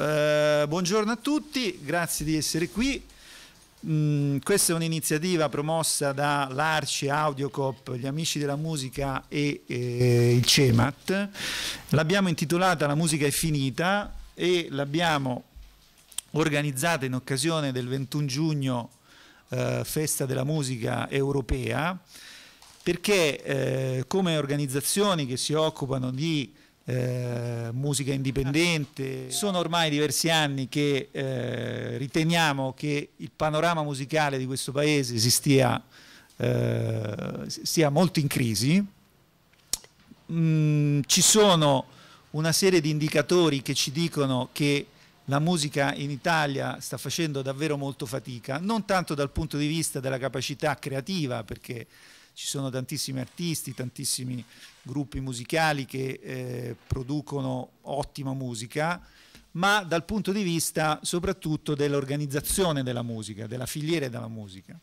Eh, buongiorno a tutti, grazie di essere qui. Mm, questa è un'iniziativa promossa dall'Arci, Audiocop, gli Amici della Musica e eh, il CEMAT. L'abbiamo intitolata La musica è finita e l'abbiamo organizzata in occasione del 21 giugno, eh, festa della musica europea, perché eh, come organizzazioni che si occupano di eh, musica indipendente. Ah, sono ormai diversi anni che eh, riteniamo che il panorama musicale di questo paese si stia, eh, sia molto in crisi. Mm, ci sono una serie di indicatori che ci dicono che la musica in Italia sta facendo davvero molto fatica, non tanto dal punto di vista della capacità creativa, perché ci sono tantissimi artisti, tantissimi gruppi musicali che eh, producono ottima musica, ma dal punto di vista soprattutto dell'organizzazione della musica, della filiera della musica.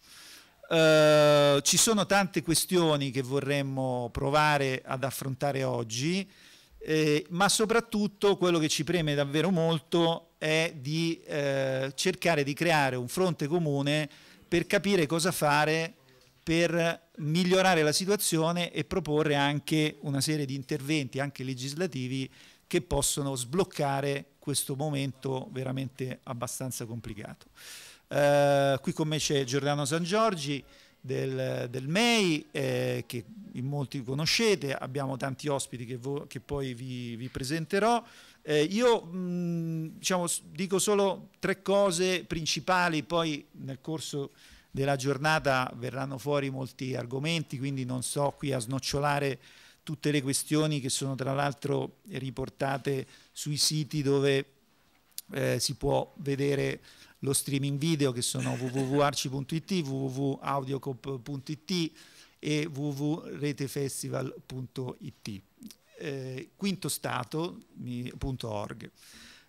Eh, ci sono tante questioni che vorremmo provare ad affrontare oggi, eh, ma soprattutto quello che ci preme davvero molto è di eh, cercare di creare un fronte comune per capire cosa fare per migliorare la situazione e proporre anche una serie di interventi, anche legislativi, che possono sbloccare questo momento veramente abbastanza complicato. Eh, qui con me c'è Giordano San Giorgi del, del MEI, eh, che in molti conoscete, abbiamo tanti ospiti che, che poi vi, vi presenterò. Eh, io mh, diciamo, dico solo tre cose principali, poi nel corso della giornata verranno fuori molti argomenti, quindi non sto qui a snocciolare tutte le questioni che sono tra l'altro riportate sui siti dove eh, si può vedere lo streaming video che sono www.arci.it, www.audiocop.it e www.retefestival.it. Eh, quintostatato.org.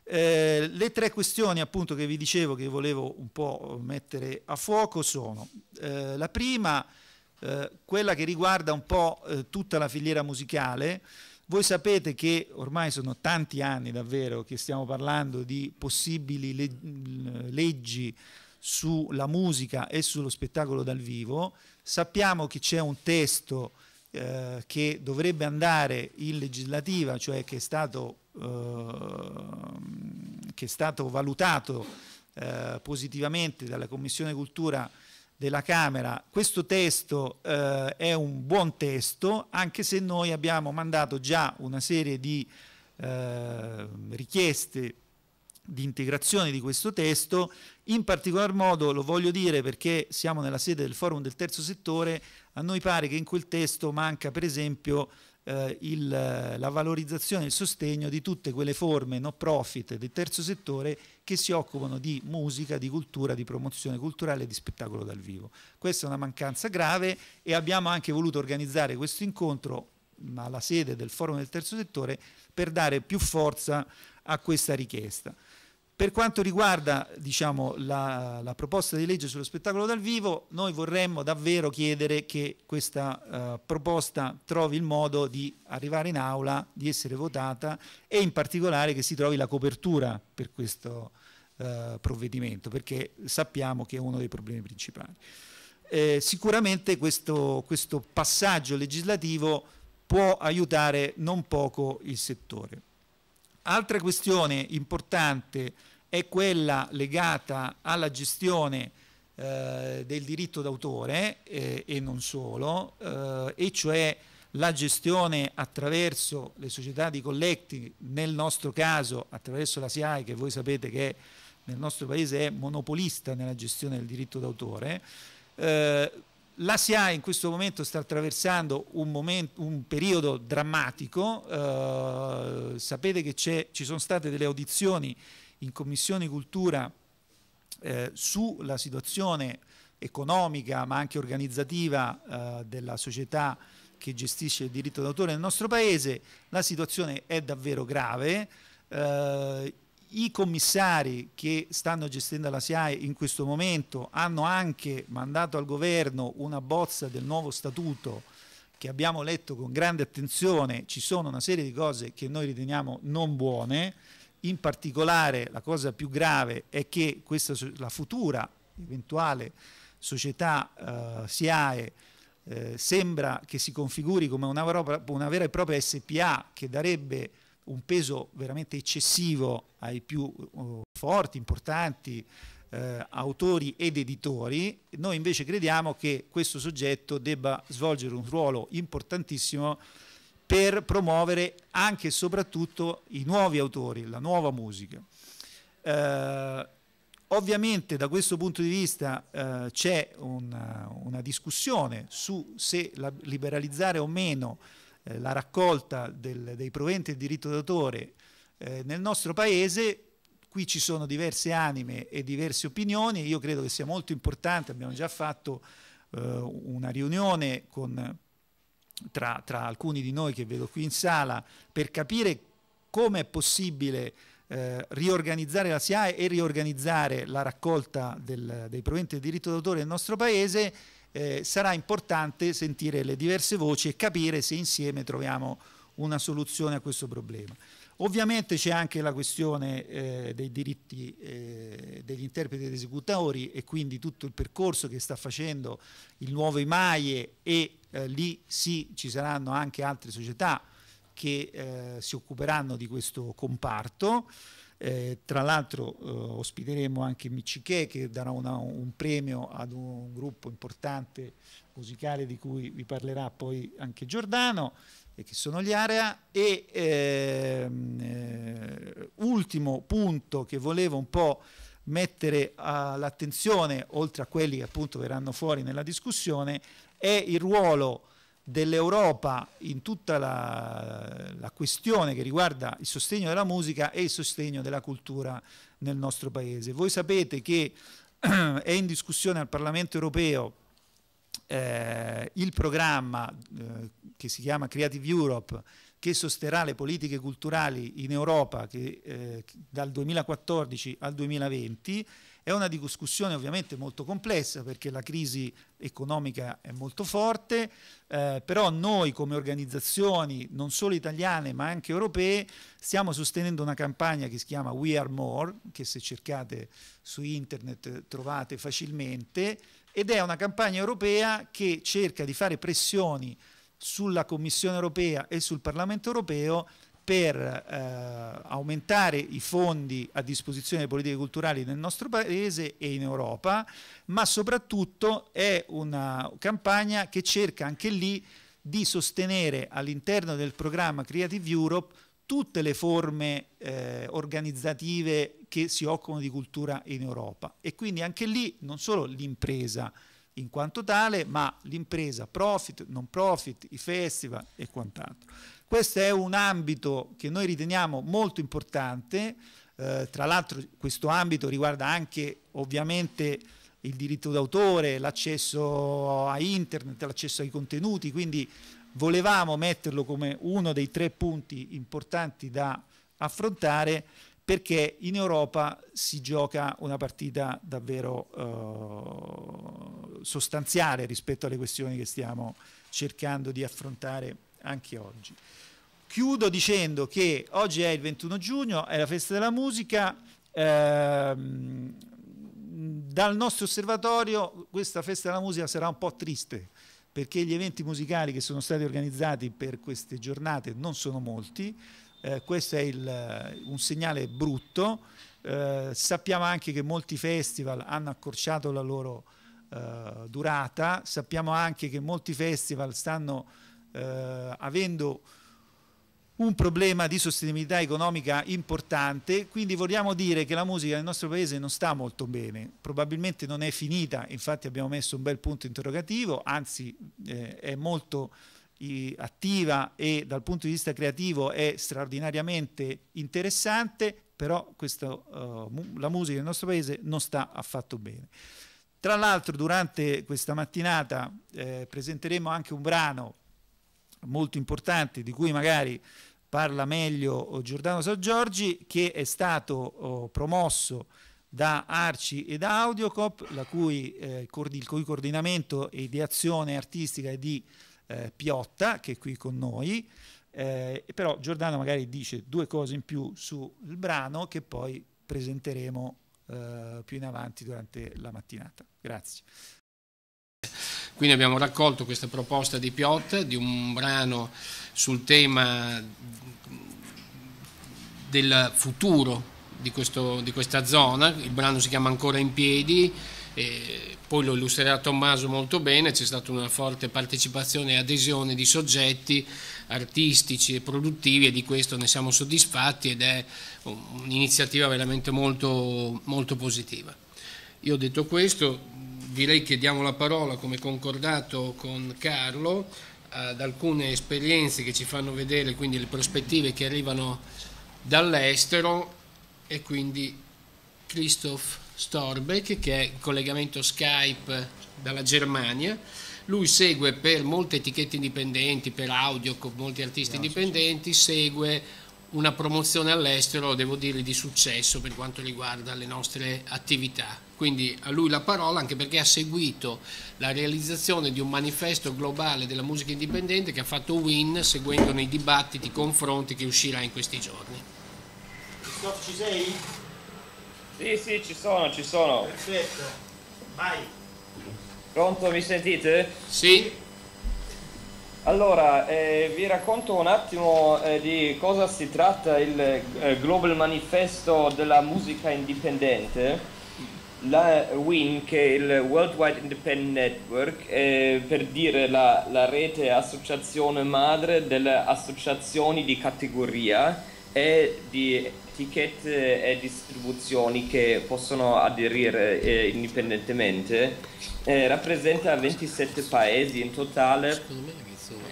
Eh, le tre questioni appunto che vi dicevo che volevo un po' mettere a fuoco sono eh, la prima, eh, quella che riguarda un po' eh, tutta la filiera musicale. Voi sapete che ormai sono tanti anni davvero che stiamo parlando di possibili le leggi sulla musica e sullo spettacolo dal vivo. Sappiamo che c'è un testo eh, che dovrebbe andare in legislativa, cioè che è stato Ehm, che è stato valutato eh, positivamente dalla Commissione Cultura della Camera, questo testo eh, è un buon testo, anche se noi abbiamo mandato già una serie di ehm, richieste di integrazione di questo testo, in particolar modo lo voglio dire perché siamo nella sede del forum del terzo settore, a noi pare che in quel testo manca per esempio eh, il, eh, la valorizzazione e il sostegno di tutte quelle forme no profit del terzo settore che si occupano di musica, di cultura, di promozione culturale e di spettacolo dal vivo. Questa è una mancanza grave e abbiamo anche voluto organizzare questo incontro alla sede del forum del terzo settore per dare più forza a questa richiesta. Per quanto riguarda diciamo, la, la, proposta di legge sullo spettacolo dal vivo, noi vorremmo davvero chiedere che questa eh, proposta trovi il modo di arrivare in aula, di essere votata e in particolare che si trovi la copertura per questo eh, provvedimento, perché sappiamo che è uno dei problemi principali. Eh, sicuramente questo, questo passaggio legislativo può aiutare non poco il settore. Altra questione importante è quella legata alla gestione eh, del diritto d'autore eh, e non solo, eh, e cioè la gestione attraverso le società di collecting, nel nostro caso attraverso la SIAE che voi sapete che nel nostro paese è monopolista nella gestione del diritto d'autore, eh, la SIA in questo momento sta attraversando un, momento, un periodo drammatico, eh, sapete che ci sono state delle audizioni in Commissione Cultura eh, sulla situazione economica ma anche organizzativa eh, della società che gestisce il diritto d'autore nel nostro Paese, la situazione è davvero grave. Eh, i commissari che stanno gestendo la SIAE in questo momento hanno anche mandato al governo una bozza del nuovo statuto che abbiamo letto con grande attenzione, ci sono una serie di cose che noi riteniamo non buone, in particolare la cosa più grave è che questa, la futura eventuale società eh, SIAE eh, sembra che si configuri come una, una vera e propria SPA che darebbe un peso veramente eccessivo ai più uh, forti, importanti eh, autori ed editori, noi invece crediamo che questo soggetto debba svolgere un ruolo importantissimo per promuovere anche e soprattutto i nuovi autori, la nuova musica. Eh, ovviamente da questo punto di vista eh, c'è una, una, discussione su se la, liberalizzare o meno eh, la raccolta del, dei proventi del diritto d'autore eh, nel nostro paese. Qui ci sono diverse anime e diverse opinioni, io credo che sia molto importante, abbiamo già fatto eh, una riunione con, tra, tra, alcuni di noi che vedo qui in sala per capire come è possibile eh, riorganizzare la SIAE e riorganizzare la raccolta del, dei proventi del diritto d'autore nel nostro Paese eh, sarà importante sentire le diverse voci e capire se insieme troviamo una soluzione a questo problema. Ovviamente c'è anche la questione eh, dei diritti eh, degli interpreti ed esecutori e quindi tutto il percorso che sta facendo il nuovo IMAIE e eh, lì sì ci saranno anche altre società che eh, si occuperanno di questo comparto. Eh, tra l'altro eh, ospiteremo anche Michiché che darà una, un premio ad un gruppo importante musicale di cui vi parlerà poi anche Giordano e eh, che sono gli Area e ehm, eh, ultimo punto che volevo un po' mettere all'attenzione oltre a quelli che appunto verranno fuori nella discussione è il ruolo dell'Europa in tutta la, la, questione che riguarda il sostegno della musica e il sostegno della cultura nel nostro paese. Voi sapete che eh, è in discussione al Parlamento europeo eh, il programma eh, che si chiama Creative Europe che sosterrà le politiche culturali in Europa che, eh, dal 2014 al 2020 è una discussione ovviamente molto complessa perché la crisi economica è molto forte, eh, però noi come organizzazioni non solo italiane ma anche europee stiamo sostenendo una campagna che si chiama We Are More, che se cercate su internet trovate facilmente, ed è una campagna europea che cerca di fare pressioni sulla Commissione europea e sul Parlamento europeo per eh, aumentare i fondi a disposizione delle politiche culturali nel nostro paese e in Europa, ma soprattutto è una campagna che cerca anche lì di sostenere all'interno del programma Creative Europe tutte le forme eh, organizzative che si occupano di cultura in Europa e quindi anche lì non solo l'impresa in quanto tale, ma l'impresa profit, non profit, i festival e quant'altro. Questo è un ambito che noi riteniamo molto importante, eh, tra l'altro questo ambito riguarda anche ovviamente il diritto d'autore, l'accesso a internet, l'accesso ai contenuti, quindi volevamo metterlo come uno dei tre punti importanti da affrontare perché in Europa si gioca una partita davvero eh, sostanziale rispetto alle questioni che stiamo cercando di affrontare anche oggi. Chiudo dicendo che oggi è il 21 giugno, è la festa della musica. Ehm, dal nostro osservatorio questa festa della musica sarà un po' triste perché gli eventi musicali che sono stati organizzati per queste giornate non sono molti, eh, questo è il, eh, un segnale brutto, eh, sappiamo anche che molti festival hanno accorciato la loro eh, durata, sappiamo anche che molti festival stanno eh, avendo un problema di sostenibilità economica importante, quindi vogliamo dire che la musica nel nostro paese non sta molto bene, probabilmente non è finita, infatti abbiamo messo un bel punto interrogativo, anzi eh, è molto eh, attiva e dal punto di vista creativo è straordinariamente interessante, però questo, eh, la musica nel nostro paese non sta affatto bene. Tra l'altro durante questa mattinata eh, presenteremo anche un brano molto importante di cui magari parla meglio eh, Giordano Soggiorgi, che è stato oh, promosso da Arci e da Audiocop, cui, eh, il cui coordinamento e ideazione artistica è di eh, Piotta, che è qui con noi. Eh, però Giordano magari dice due cose in più sul brano che poi presenteremo eh, più in avanti durante la mattinata. Grazie. Quindi abbiamo raccolto questa proposta di Piotta, di un brano sul tema del futuro di, questo, di, questa zona, il brano si chiama Ancora in piedi, poi lo illustrerà Tommaso molto bene, c'è stata una forte partecipazione e adesione di soggetti artistici e produttivi e di questo ne siamo soddisfatti ed è un'iniziativa veramente molto, molto positiva. Io ho detto questo, direi che diamo la parola come concordato con Carlo ad alcune esperienze che ci fanno vedere quindi le prospettive che arrivano dall'estero e quindi Christoph Storbeck che è in collegamento Skype dalla Germania. Lui segue per molte etichette indipendenti, per audio con molti artisti Grazie. indipendenti, segue una promozione all'estero, devo dire, di successo per quanto riguarda le nostre attività. Quindi a lui la parola anche perché ha seguito la realizzazione di un manifesto globale della musica indipendente che ha fatto Win seguendone i dibattiti, i confronti che uscirà in questi giorni. Christoph ci sei? Sì, sì, ci sono, ci sono. Perfetto, vai. Pronto, mi sentite? Sì. Allora, eh, vi racconto un attimo eh, di cosa si tratta il eh, Global Manifesto della Musica Indipendente. La WIN, che è il Worldwide Independent Network, è per dire la, la rete associazione madre delle associazioni di categoria e di ticket e distribuzioni che possono aderire eh, indipendentemente eh, rappresenta 27 paesi in totale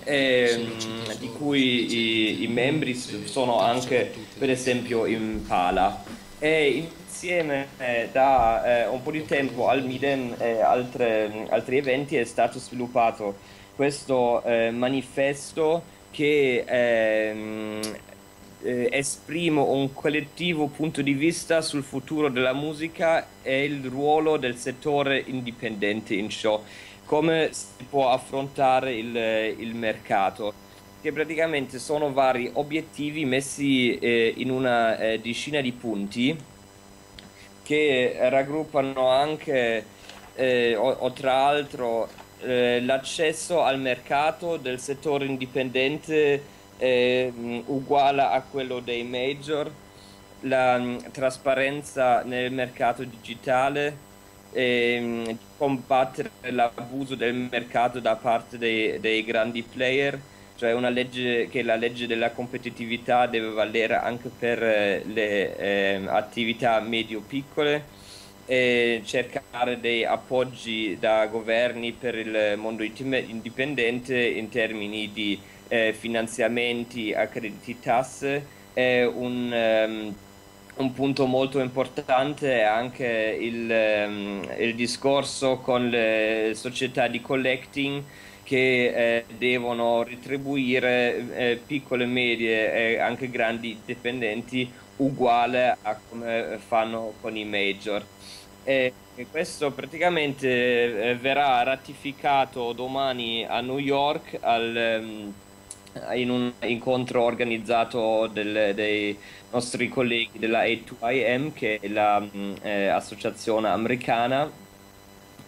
ehm, di cui i, i, membri sono anche per esempio in Pala e insieme eh, da eh, un po' di tempo al Miden e altre, altri eventi è stato sviluppato questo eh, manifesto che ehm, eh, esprimo un collettivo punto di vista sul futuro della musica e il ruolo del settore indipendente in ciò, come si può affrontare il, il mercato che praticamente sono vari obiettivi messi eh, in una eh, decina di punti che raggruppano anche eh, o, o, tra l'altro eh, l'accesso al mercato del settore indipendente è ehm, uguale a quello dei major, la mh, mm, trasparenza nel mercato digitale, e, ehm, mh, combattere l'abuso del mercato da parte dei, dei grandi player, cioè una legge che la legge della competitività deve valere anche per eh, le eh, attività medio-piccole e cercare dei appoggi da governi per il mondo indipendente in termini di eh, finanziamenti a crediti TAS è un, um, un, punto molto importante anche il, um, il, discorso con le società di collecting che eh, devono retribuire eh, piccole, medie e anche grandi dipendenti uguale a come fanno con i major. E questo praticamente eh, verrà ratificato domani a New York al, ehm, in un incontro organizzato del, dei nostri colleghi della A2IM, che è l'associazione la, eh, americana,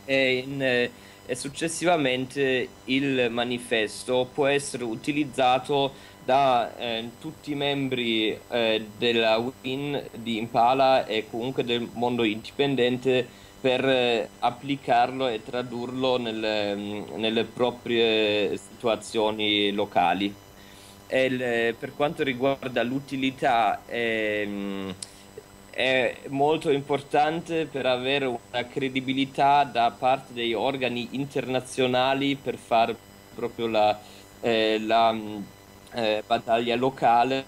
e, in, eh, successivamente il manifesto può essere utilizzato da eh, tutti i membri eh, della WIN di Impala e comunque del mondo indipendente per eh, applicarlo e tradurlo nelle, mm, nelle proprie situazioni locali. Il, eh, per quanto riguarda l'utilità, è, mm, è, molto importante per avere una credibilità da parte degli organi internazionali per fare proprio la, eh, la mm, eh, battaglia locale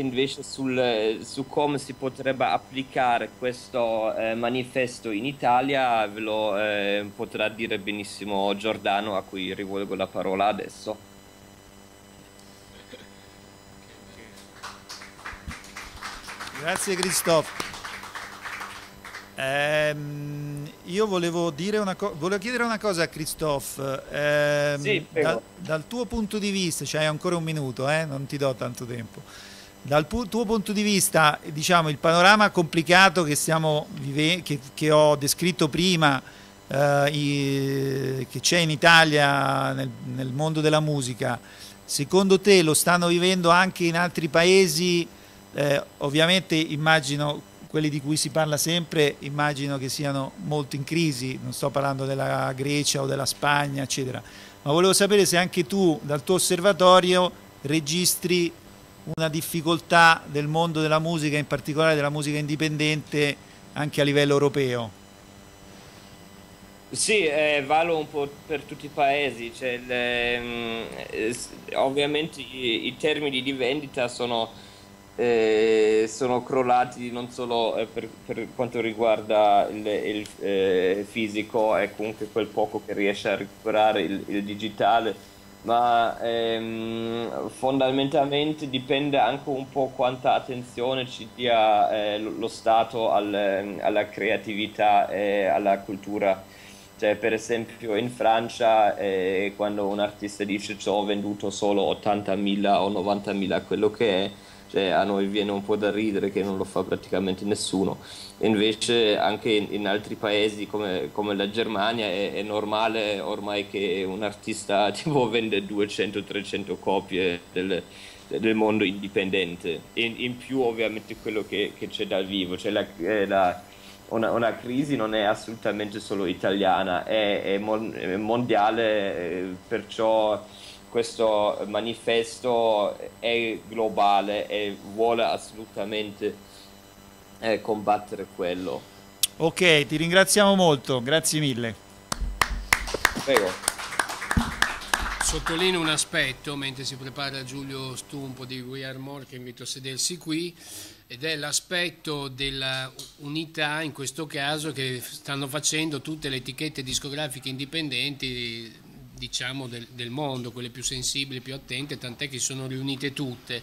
invece sul, eh, su come si potrebbe applicare questo eh, manifesto in Italia ve lo eh, potrà dire benissimo Giordano a cui rivolgo la parola adesso. Grazie Christophe. Ehm, io volevo, volevo, chiedere una cosa a Christophe. Ehm, sì, dal, dal, tuo punto di vista, cioè hai ancora un minuto, eh? non ti do tanto tempo. Dal tuo punto di vista, diciamo, il panorama complicato che, che, che ho descritto prima, eh, i, che c'è in Italia nel, nel, mondo della musica, secondo te lo stanno vivendo anche in altri paesi? Eh, ovviamente immagino quelli di cui si parla sempre, immagino che siano molto in crisi, non sto parlando della Grecia o della Spagna, eccetera, ma volevo sapere se anche tu dal tuo osservatorio registri una difficoltà del mondo della musica, in particolare della musica indipendente, anche a livello europeo. Sì, eh, valo un po' per tutti i paesi, cioè, le, ehm, eh, ovviamente i, i, termini di vendita sono, eh, sono crollati non solo eh, per, per, quanto riguarda il, il eh, fisico e comunque quel poco che riesce a recuperare il, il digitale, ma ehm, fondamentalmente dipende anche un po' quanta attenzione ci dia eh, lo Stato al, alla creatività e alla cultura. Cioè, per esempio in Francia eh, quando un artista dice ho venduto solo 80.000 o 90.000, quello che è, cioè a noi viene un po' da ridere che non lo fa praticamente nessuno invece anche in, in altri paesi come, come la Germania è, è, normale ormai che un artista tipo vende 200-300 copie del, del, mondo indipendente in, in più ovviamente quello che, che, c'è dal vivo cioè la, eh, la una, una, crisi non è assolutamente solo italiana, è, è, mon- è mondiale, eh, perciò questo manifesto è globale e vuole assolutamente eh, combattere quello. Ok, ti ringraziamo molto, grazie mille. Prego. Sottolineo un aspetto mentre si prepara Giulio Stumpo di We Are More che invito a sedersi qui ed è l'aspetto dell'unità in questo caso che stanno facendo tutte le etichette discografiche indipendenti diciamo, del, del mondo, quelle più sensibili, più attente, tant'è che si sono riunite tutte.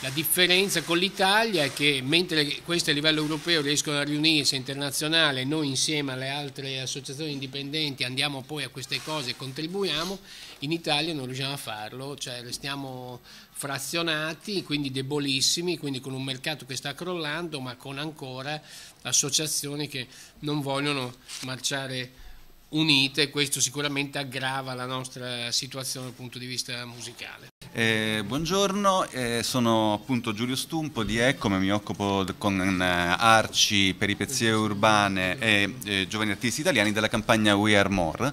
La differenza con l'Italia è che mentre queste a livello europeo riescono a riunirsi internazionale, noi insieme alle altre associazioni indipendenti andiamo poi a queste cose e contribuiamo, in Italia non riusciamo a farlo, cioè restiamo frazionati, quindi debolissimi, quindi con un mercato che sta crollando, ma con ancora associazioni che non vogliono marciare unite, questo sicuramente aggrava la nostra situazione dal punto di vista musicale. Eh, buongiorno, eh, sono appunto Giulio Stumpo di Eccome, mi occupo con eh, arci, peripezie urbane e eh, giovani artisti italiani della campagna We Are More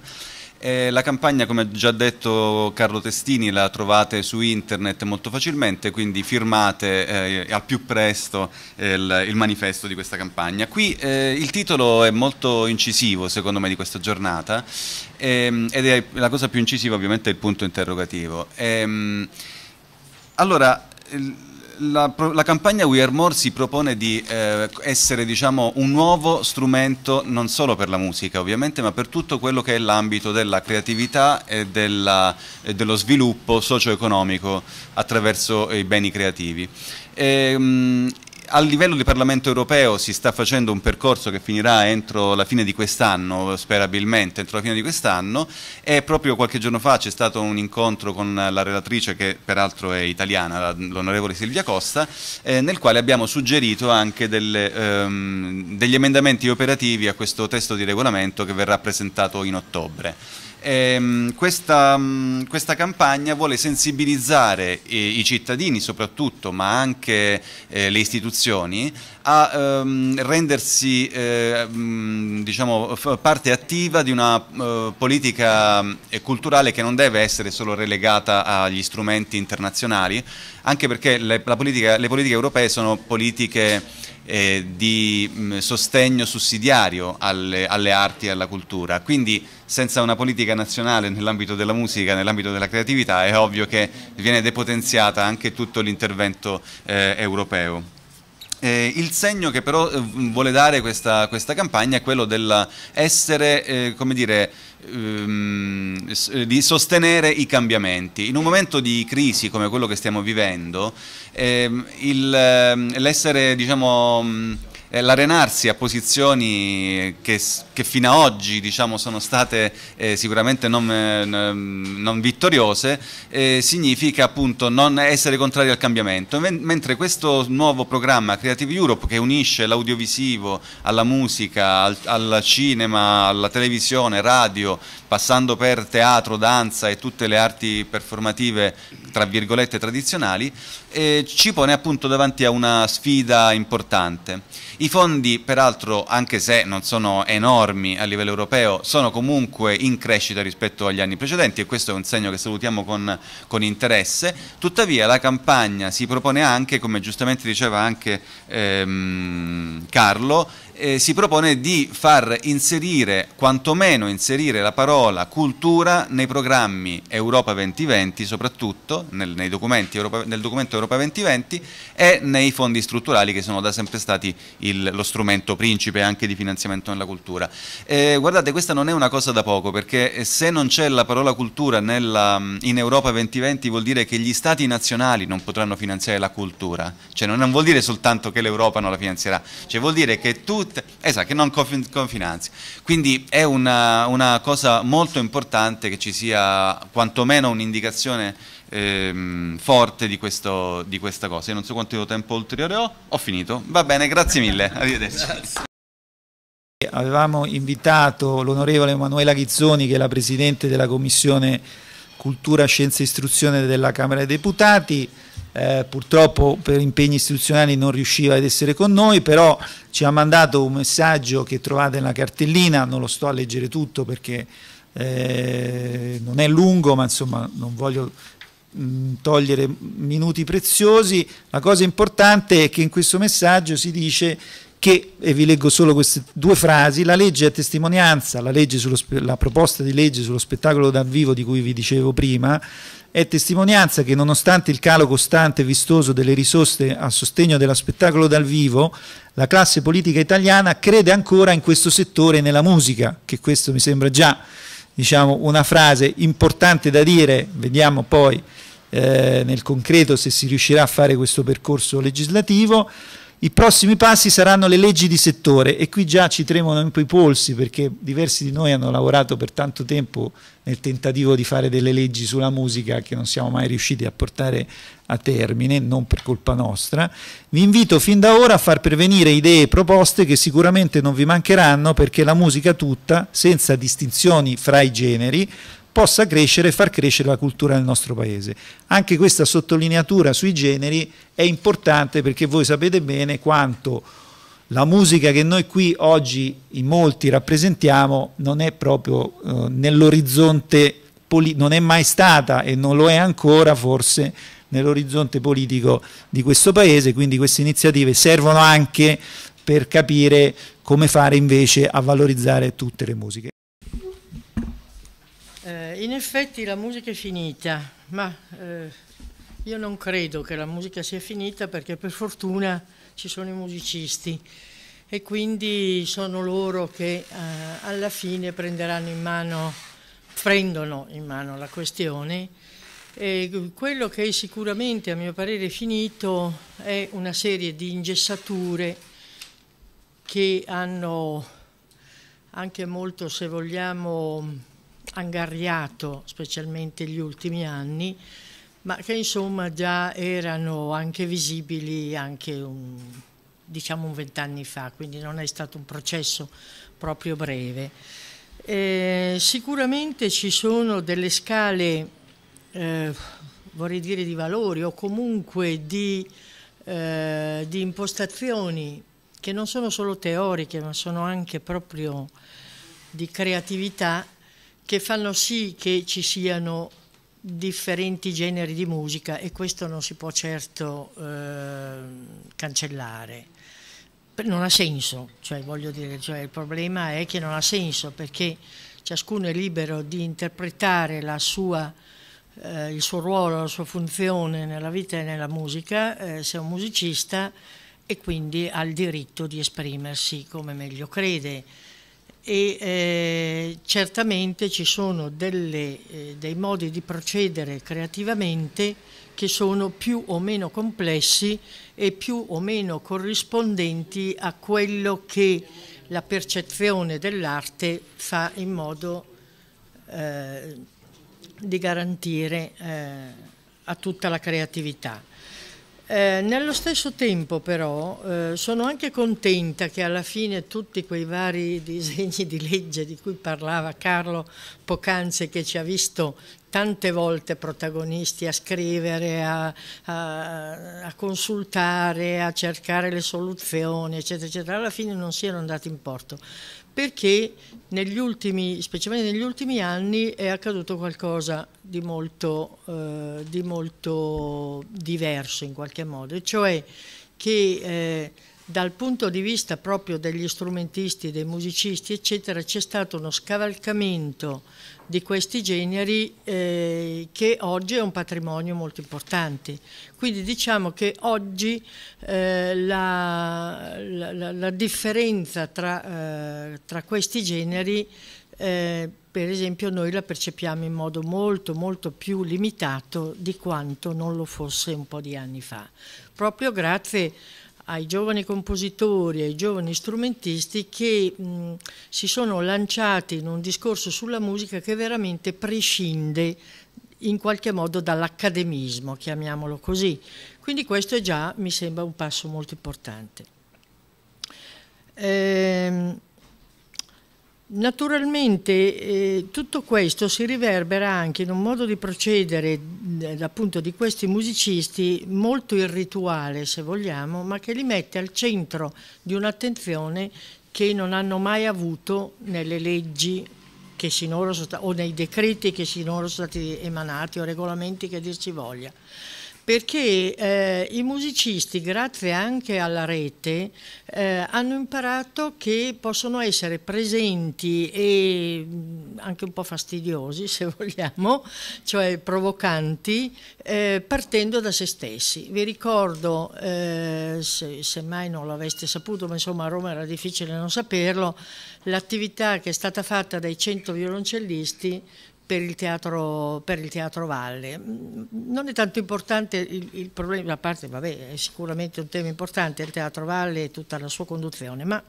eh, la campagna, come ha già detto Carlo Testini, la trovate su internet molto facilmente, quindi firmate eh, al più presto eh, il, il, manifesto di questa campagna. Qui eh, il titolo è molto incisivo, secondo me, di questa giornata ehm, ed è la cosa più incisiva ovviamente è il punto interrogativo. Ehm, allora, il, la, la, campagna We Are More si propone di eh, essere diciamo, un nuovo strumento non solo per la musica ovviamente ma per tutto quello che è l'ambito della creatività e, della, e dello sviluppo socio-economico attraverso i beni creativi. E, ehm, mh, a livello di Parlamento europeo si sta facendo un percorso che finirà entro la fine di quest'anno, sperabilmente entro la fine di quest'anno e proprio qualche giorno fa c'è stato un incontro con la relatrice che peraltro è italiana, l'onorevole Silvia Costa, eh, nel quale abbiamo suggerito anche delle, ehm, degli emendamenti operativi a questo testo di regolamento che verrà presentato in ottobre ehm, questa, mh, mm, questa, campagna vuole sensibilizzare i, eh, i cittadini soprattutto, ma anche eh, le istituzioni, a ehm, rendersi eh, mm, diciamo, parte attiva di una eh, politica eh, culturale che non deve essere solo relegata agli strumenti internazionali, anche perché le, politica, le politiche europee sono politiche eh, di mh, mm, sostegno sussidiario alle, alle, arti e alla cultura. Quindi senza una politica nazionale nell'ambito della musica, nell'ambito della creatività, è ovvio che viene depotenziata anche tutto l'intervento eh, europeo. Eh, il segno che però eh, vuole dare questa, questa, campagna è quello dell'essere, eh, come dire, ehm, eh, di sostenere i cambiamenti. In un momento di crisi come quello che stiamo vivendo, ehm, ehm l'essere, diciamo eh, l'arenarsi a posizioni che, che fino a oggi diciamo, sono state eh, sicuramente non, eh, non vittoriose eh, significa appunto non essere contrari al cambiamento, mentre questo nuovo programma Creative Europe che unisce l'audiovisivo alla musica, al, al cinema, alla televisione, radio, passando per teatro, danza e tutte le arti performative tra virgolette tradizionali, eh, ci pone appunto davanti a una sfida importante. I fondi, peraltro, anche se non sono enormi a livello europeo, sono comunque in crescita rispetto agli anni precedenti e questo è un segno che salutiamo con, con interesse. Tuttavia la campagna si propone anche, come giustamente diceva anche ehm, Carlo, eh, si propone di far inserire, quantomeno inserire la parola cultura nei programmi Europa 2020, soprattutto nel, Europa, nel documento Europa 2020 e nei fondi strutturali che sono da sempre stati il, lo strumento principe anche di finanziamento nella cultura. Eh, guardate, questa non è una cosa da poco, perché eh, se non c'è la parola cultura nella, mm, in Europa 2020 vuol dire che gli stati nazionali non potranno finanziare la cultura, cioè non, non vuol dire soltanto che l'Europa non la finanzierà, cioè vuol dire che tu tutte, esatto, che non confinanze. Quindi è una, una, cosa molto importante che ci sia quantomeno un'indicazione ehm, forte di, questo, di, questa cosa. Io non so quanto tempo ulteriore ho, ho finito. Va bene, grazie mille, arrivederci. Grazie. Avevamo invitato l'onorevole Emanuela Ghizzoni, che è la Presidente della Commissione Cultura, Scienza e Istruzione della Camera dei Deputati, eh, purtroppo per impegni istituzionali non riusciva ad essere con noi, però ci ha mandato un messaggio che trovate nella cartellina, non lo sto a leggere tutto perché eh, non è lungo, ma insomma non voglio mh, mm, togliere minuti preziosi. La cosa importante è che in questo messaggio si dice che, e vi leggo solo queste due frasi, la legge è testimonianza, la, legge sullo, la proposta di legge sullo spettacolo dal vivo di cui vi dicevo prima, è testimonianza che nonostante il calo costante e vistoso delle risorse a sostegno dello spettacolo dal vivo, la classe politica italiana crede ancora in questo settore e nella musica, che questo mi sembra già diciamo, una frase importante da dire, vediamo poi eh, nel concreto se si riuscirà a fare questo percorso legislativo. I prossimi passi saranno le leggi di settore e qui già ci tremano un po' i polsi perché diversi di noi hanno lavorato per tanto tempo nel tentativo di fare delle leggi sulla musica che non siamo mai riusciti a portare a termine, non per colpa nostra. Vi invito fin da ora a far pervenire idee e proposte che sicuramente non vi mancheranno perché la musica tutta, senza distinzioni fra i generi, possa crescere e far crescere la cultura nel nostro paese. Anche questa sottolineatura sui generi è importante perché voi sapete bene quanto la musica che noi qui oggi in molti rappresentiamo non è proprio eh, nell'orizzonte, non è mai stata e non lo è ancora forse nell'orizzonte politico di questo paese, quindi queste iniziative servono anche per capire come fare invece a valorizzare tutte le musiche. Eh, in effetti la musica è finita, ma eh, io non credo che la musica sia finita perché per fortuna ci sono i musicisti e quindi sono loro che eh, alla fine prenderanno in mano, prendono in mano la questione. E quello che è sicuramente a mio parere finito è una serie di ingessature che hanno anche molto, se vogliamo, angariato specialmente gli ultimi anni, ma che insomma già erano anche visibili anche un, diciamo un vent'anni fa, quindi non è stato un processo proprio breve. Eh, sicuramente ci sono delle scale, eh, vorrei dire di valori o comunque di, eh, di impostazioni che non sono solo teoriche ma sono anche proprio di creatività che fanno sì che ci siano differenti generi di musica e questo non si può certo eh, cancellare. Non ha senso, cioè, voglio dire, cioè, il problema è che non ha senso perché ciascuno è libero di interpretare sua, eh, il suo ruolo, la sua funzione nella vita e nella musica, eh, se è un musicista e quindi ha il diritto di esprimersi come meglio crede e eh, certamente ci sono delle, eh, dei modi di procedere creativamente che sono più o meno complessi e più o meno corrispondenti a quello che la percezione dell'arte fa in modo eh, di garantire eh, a tutta la creatività. Eh, nello stesso tempo però eh, sono anche contenta che alla fine tutti quei vari disegni di legge di cui parlava Carlo Pocanze che ci ha visto tante volte protagonisti a scrivere, a, a, a, consultare, a cercare le soluzioni, eccetera, eccetera, alla fine non siano andati in porto perché negli ultimi, specialmente negli ultimi anni è accaduto qualcosa di molto, eh, di molto diverso in qualche modo, cioè che eh, dal punto di vista proprio degli strumentisti, dei musicisti, eccetera, c'è stato uno scavalcamento di questi generi eh, che oggi è un patrimonio molto importante. Quindi diciamo che oggi eh, la, la, la, differenza tra, eh, tra questi generi, eh, per esempio, noi la percepiamo in modo molto, molto più limitato di quanto non lo fosse un po' di anni fa, proprio grazie a ai giovani compositori, ai giovani strumentisti che mh, si sono lanciati in un discorso sulla musica che veramente prescinde in qualche modo dall'accademismo, chiamiamolo così. Quindi questo è già, mi sembra, un passo molto importante. Eh, Naturalmente eh, tutto questo si riverbera anche in un modo di procedere eh, appunto di questi musicisti molto irrituale se vogliamo, ma che li mette al centro di un'attenzione che non hanno mai avuto nelle leggi che sinora sono state, o nei decreti che sinora sono stati emanati o regolamenti che dir si voglia perché eh, i musicisti, grazie anche alla rete, eh, hanno imparato che possono essere presenti e mm, anche un po' fastidiosi, se vogliamo, cioè provocanti, eh, partendo da se stessi. Vi ricordo, eh, se, se, mai non l'aveste saputo, ma insomma a Roma era difficile non saperlo, l'attività che è stata fatta dai 100 violoncellisti per il teatro, per il teatro Valle. Mm, non è tanto importante il, il problema, a parte vabbè, è sicuramente un tema importante il teatro Valle e tutta la sua conduzione, ma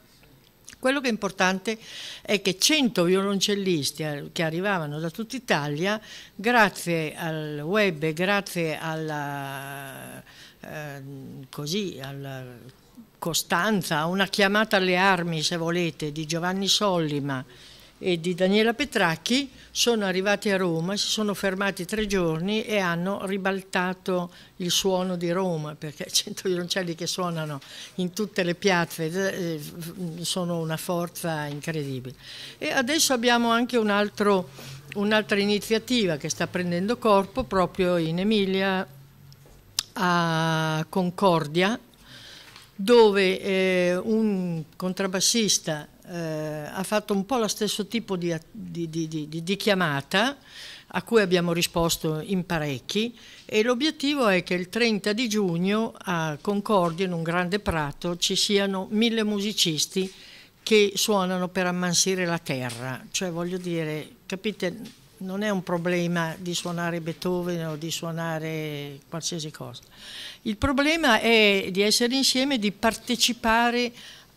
quello che è importante è che 100 violoncellisti eh, che arrivavano da tutta Italia, grazie al web grazie alla, eh, così, alla costanza, una chiamata alle armi, se volete, di Giovanni Sollima, e di Daniela Petracchi sono arrivati a Roma, si sono fermati tre giorni e hanno ribaltato il suono di Roma, perché 100 violoncelli che suonano in tutte le piazze eh, sono una forza incredibile. E adesso abbiamo anche un'altra iniziativa che sta prendendo corpo proprio in Emilia a Concordia, dove eh, un contrabbassista eh, ha fatto un po' lo stesso tipo di, di, di, di chiamata a cui abbiamo risposto in parecchi e l'obiettivo è che il 30 di giugno a Concordia, in un grande prato, ci siano mille musicisti che suonano per ammansire la terra. Cioè voglio dire, capite, non è un problema di suonare Beethoven o di suonare qualsiasi cosa. Il problema è di essere insieme, di partecipare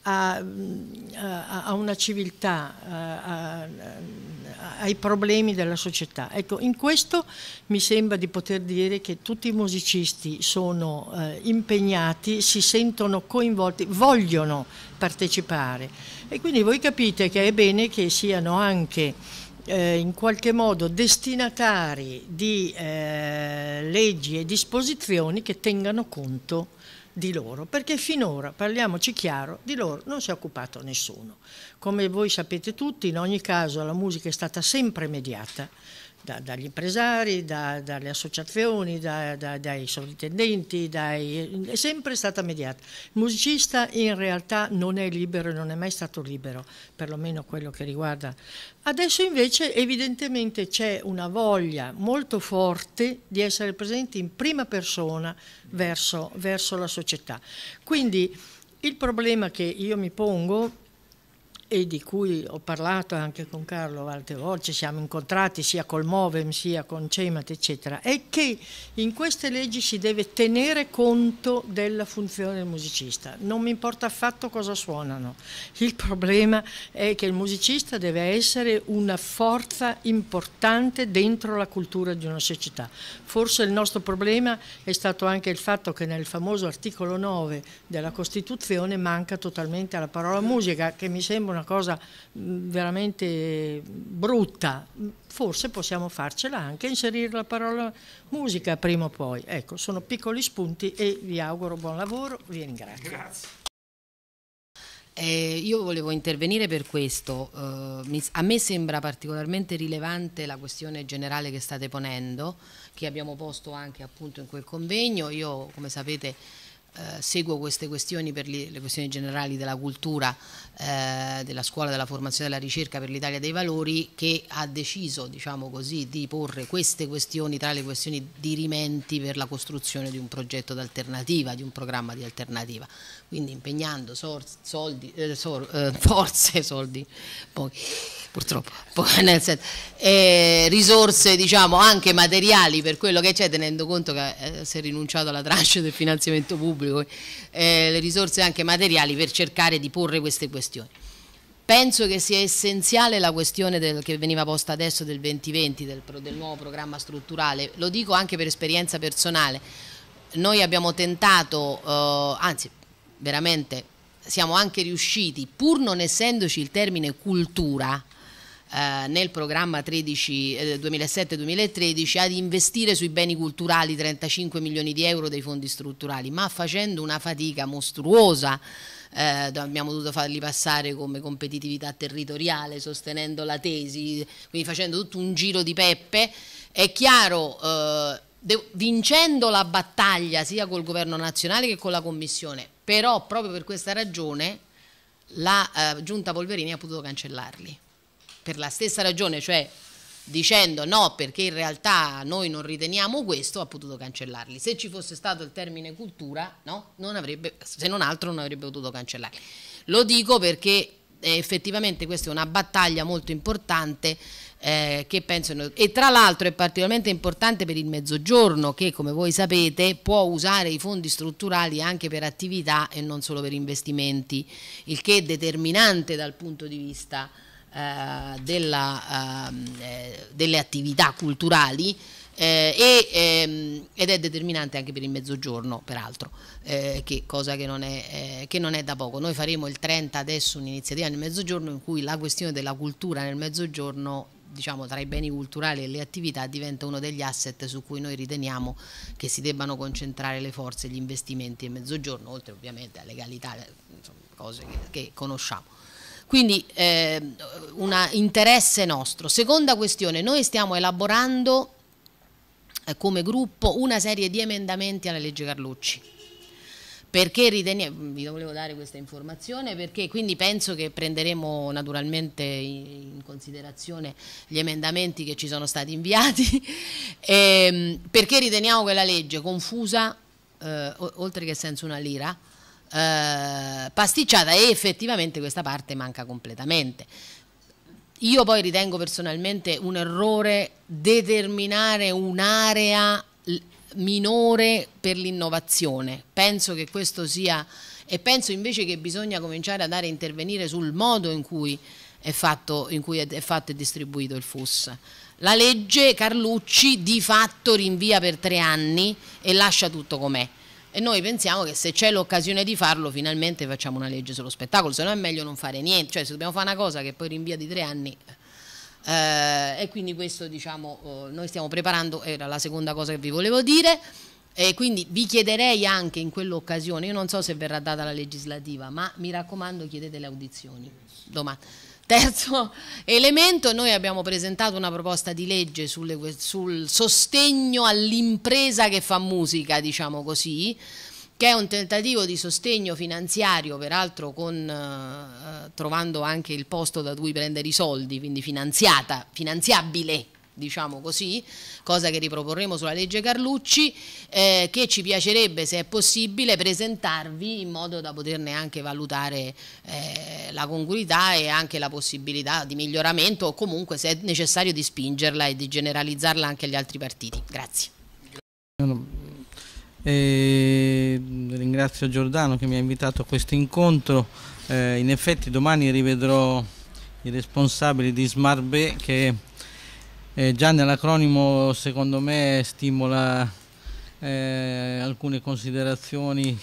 a, a, una civiltà, a, ai problemi della società. Ecco, in questo mi sembra di poter dire che tutti i musicisti sono eh, impegnati, si sentono coinvolti, vogliono partecipare e quindi voi capite che è bene che siano anche eh, in qualche modo destinatari di eh, leggi e disposizioni che tengano conto di loro, perché finora, parliamoci chiaro, di loro non si è occupato nessuno. Come voi sapete tutti, in ogni caso la musica è stata sempre mediata da, dagli impresari, da, dalle associazioni, da, dai sovrintendenti, dai, è sempre stata mediata. Il musicista in realtà non è libero e non è mai stato libero, perlomeno quello che riguarda. Adesso invece evidentemente c'è una voglia molto forte di essere presenti in prima persona verso, verso la società. Quindi il problema che io mi pongo e di cui ho parlato anche con Carlo altre volte, ci siamo incontrati sia col Movem sia con Cemat eccetera, è che in queste leggi si deve tenere conto della funzione del musicista, non mi importa affatto cosa suonano, il problema è che il musicista deve essere una forza importante dentro la cultura di una società, forse il nostro problema è stato anche il fatto che nel famoso articolo 9 della Costituzione manca totalmente la parola musica che mi sembra una cosa mm, veramente brutta, forse possiamo farcela anche inserire la parola musica prima o poi. Ecco, sono piccoli spunti e vi auguro buon lavoro, vi ringrazio. Grazie. Eh, io volevo intervenire per questo. Eh, a me sembra particolarmente rilevante la questione generale che state ponendo, che abbiamo posto anche appunto in quel convegno. Io, come sapete, eh, seguo queste questioni per le questioni generali della cultura, eh, della scuola, della formazione, e della ricerca per l'Italia dei valori che ha deciso diciamo così, di porre queste questioni tra le questioni dirimenti per la costruzione di un progetto d'alternativa, di un programma di alternativa. Quindi impegnando soldi, eh, sor, eh, forze, soldi, poi, purtroppo, poi, nel senso, risorse diciamo, anche materiali per quello che c'è, tenendo conto che eh, si è rinunciato alla tranche del finanziamento pubblico pubblico, eh, le risorse anche materiali per cercare di porre queste questioni. Penso che sia essenziale la questione del, che veniva posta adesso del 2020, del, del nuovo programma strutturale, lo dico anche per esperienza personale, noi abbiamo tentato, eh, anzi veramente siamo anche riusciti, pur non essendoci il termine cultura, eh, nel programma 2007-2013 eh, ad investire sui beni culturali 35 milioni di euro dei fondi strutturali, ma facendo una fatica mostruosa. Eh, abbiamo dovuto farli passare come competitività territoriale, sostenendo la tesi, quindi facendo tutto un giro di peppe. È chiaro, eh, vincendo la battaglia sia col governo nazionale che con la Commissione, però proprio per questa ragione la eh, giunta Polverini ha potuto cancellarli per la stessa ragione, cioè dicendo no perché in realtà noi non riteniamo questo, ha potuto cancellarli. Se ci fosse stato il termine cultura, no, non avrebbe, se non altro non avrebbe potuto cancellarli. Lo dico perché eh, effettivamente questa è una battaglia molto importante eh, che penso e tra l'altro è particolarmente importante per il mezzogiorno che come voi sapete può usare i fondi strutturali anche per attività e non solo per investimenti il che è determinante dal punto di vista eh, della, ehm, eh, delle attività culturali eh, ehm, ed è determinante anche per il mezzogiorno peraltro eh, che cosa che non, è, eh, che non, è, da poco noi faremo il 30 adesso un'iniziativa nel mezzogiorno in cui la questione della cultura nel mezzogiorno diciamo tra i beni culturali e le attività diventa uno degli asset su cui noi riteniamo che si debbano concentrare le forze e gli investimenti nel mezzogiorno oltre ovviamente alla legalità insomma, cose che, che conosciamo quindi eh, un interesse nostro. Seconda questione, noi stiamo elaborando eh, come gruppo una serie di emendamenti alla legge Carlucci perché riteniamo, vi volevo dare questa informazione, perché quindi penso che prenderemo naturalmente in considerazione gli emendamenti che ci sono stati inviati, ehm, perché riteniamo quella legge confusa, eh, oltre che senza una lira, eh, pasticciata e effettivamente questa parte manca completamente. Io poi ritengo personalmente un errore determinare un'area minore per l'innovazione. Penso che questo sia e penso invece che bisogna cominciare a dare intervenire sul modo in cui è fatto, cui è fatto e distribuito il FUS. La legge Carlucci di fatto rinvia per tre anni e lascia tutto com'è. E noi pensiamo che se c'è l'occasione di farlo, finalmente facciamo una legge sullo spettacolo, se no è meglio non fare niente, cioè se dobbiamo fare una cosa che poi rinvia di tre anni. Eh, e quindi questo diciamo, eh, noi stiamo preparando, era la seconda cosa che vi volevo dire. E quindi vi chiederei anche in quell'occasione, io non so se verrà data la legislativa, ma mi raccomando chiedete le audizioni domani. Terzo elemento, noi abbiamo presentato una proposta di legge sulle, sul sostegno all'impresa che fa musica, diciamo così, che è un tentativo di sostegno finanziario, peraltro con, eh, trovando anche il posto da cui prendere i soldi, quindi finanziata, finanziabile, diciamo così, cosa che riproporremo sulla legge Carlucci, eh, che ci piacerebbe, se è possibile, presentarvi in modo da poterne anche valutare eh, la congruità e anche la possibilità di miglioramento o comunque se è necessario di spingerla e di generalizzarla anche agli altri partiti. Grazie. Eh, ringrazio Giordano che mi ha invitato a questo incontro, eh, in effetti domani rivedrò i responsabili di Smart Bay che eh, già nell'acronimo secondo me stimola eh, alcune considerazioni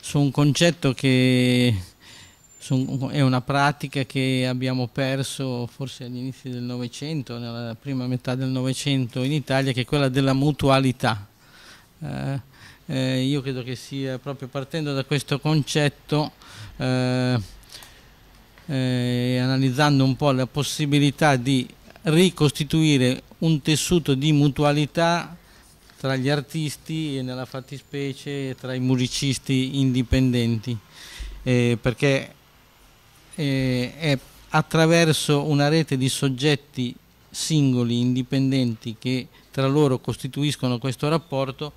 su un concetto che su, è una pratica che abbiamo perso forse agli inizi del Novecento, nella prima metà del Novecento in Italia, che è quella della mutualità. Eh, eh, io credo che sia proprio partendo da questo concetto eh, eh, analizzando un po' la possibilità di ricostituire un tessuto di mutualità tra gli artisti e nella fattispecie tra i musicisti indipendenti, eh, perché eh, è attraverso una rete di soggetti singoli, indipendenti, che tra loro costituiscono questo rapporto,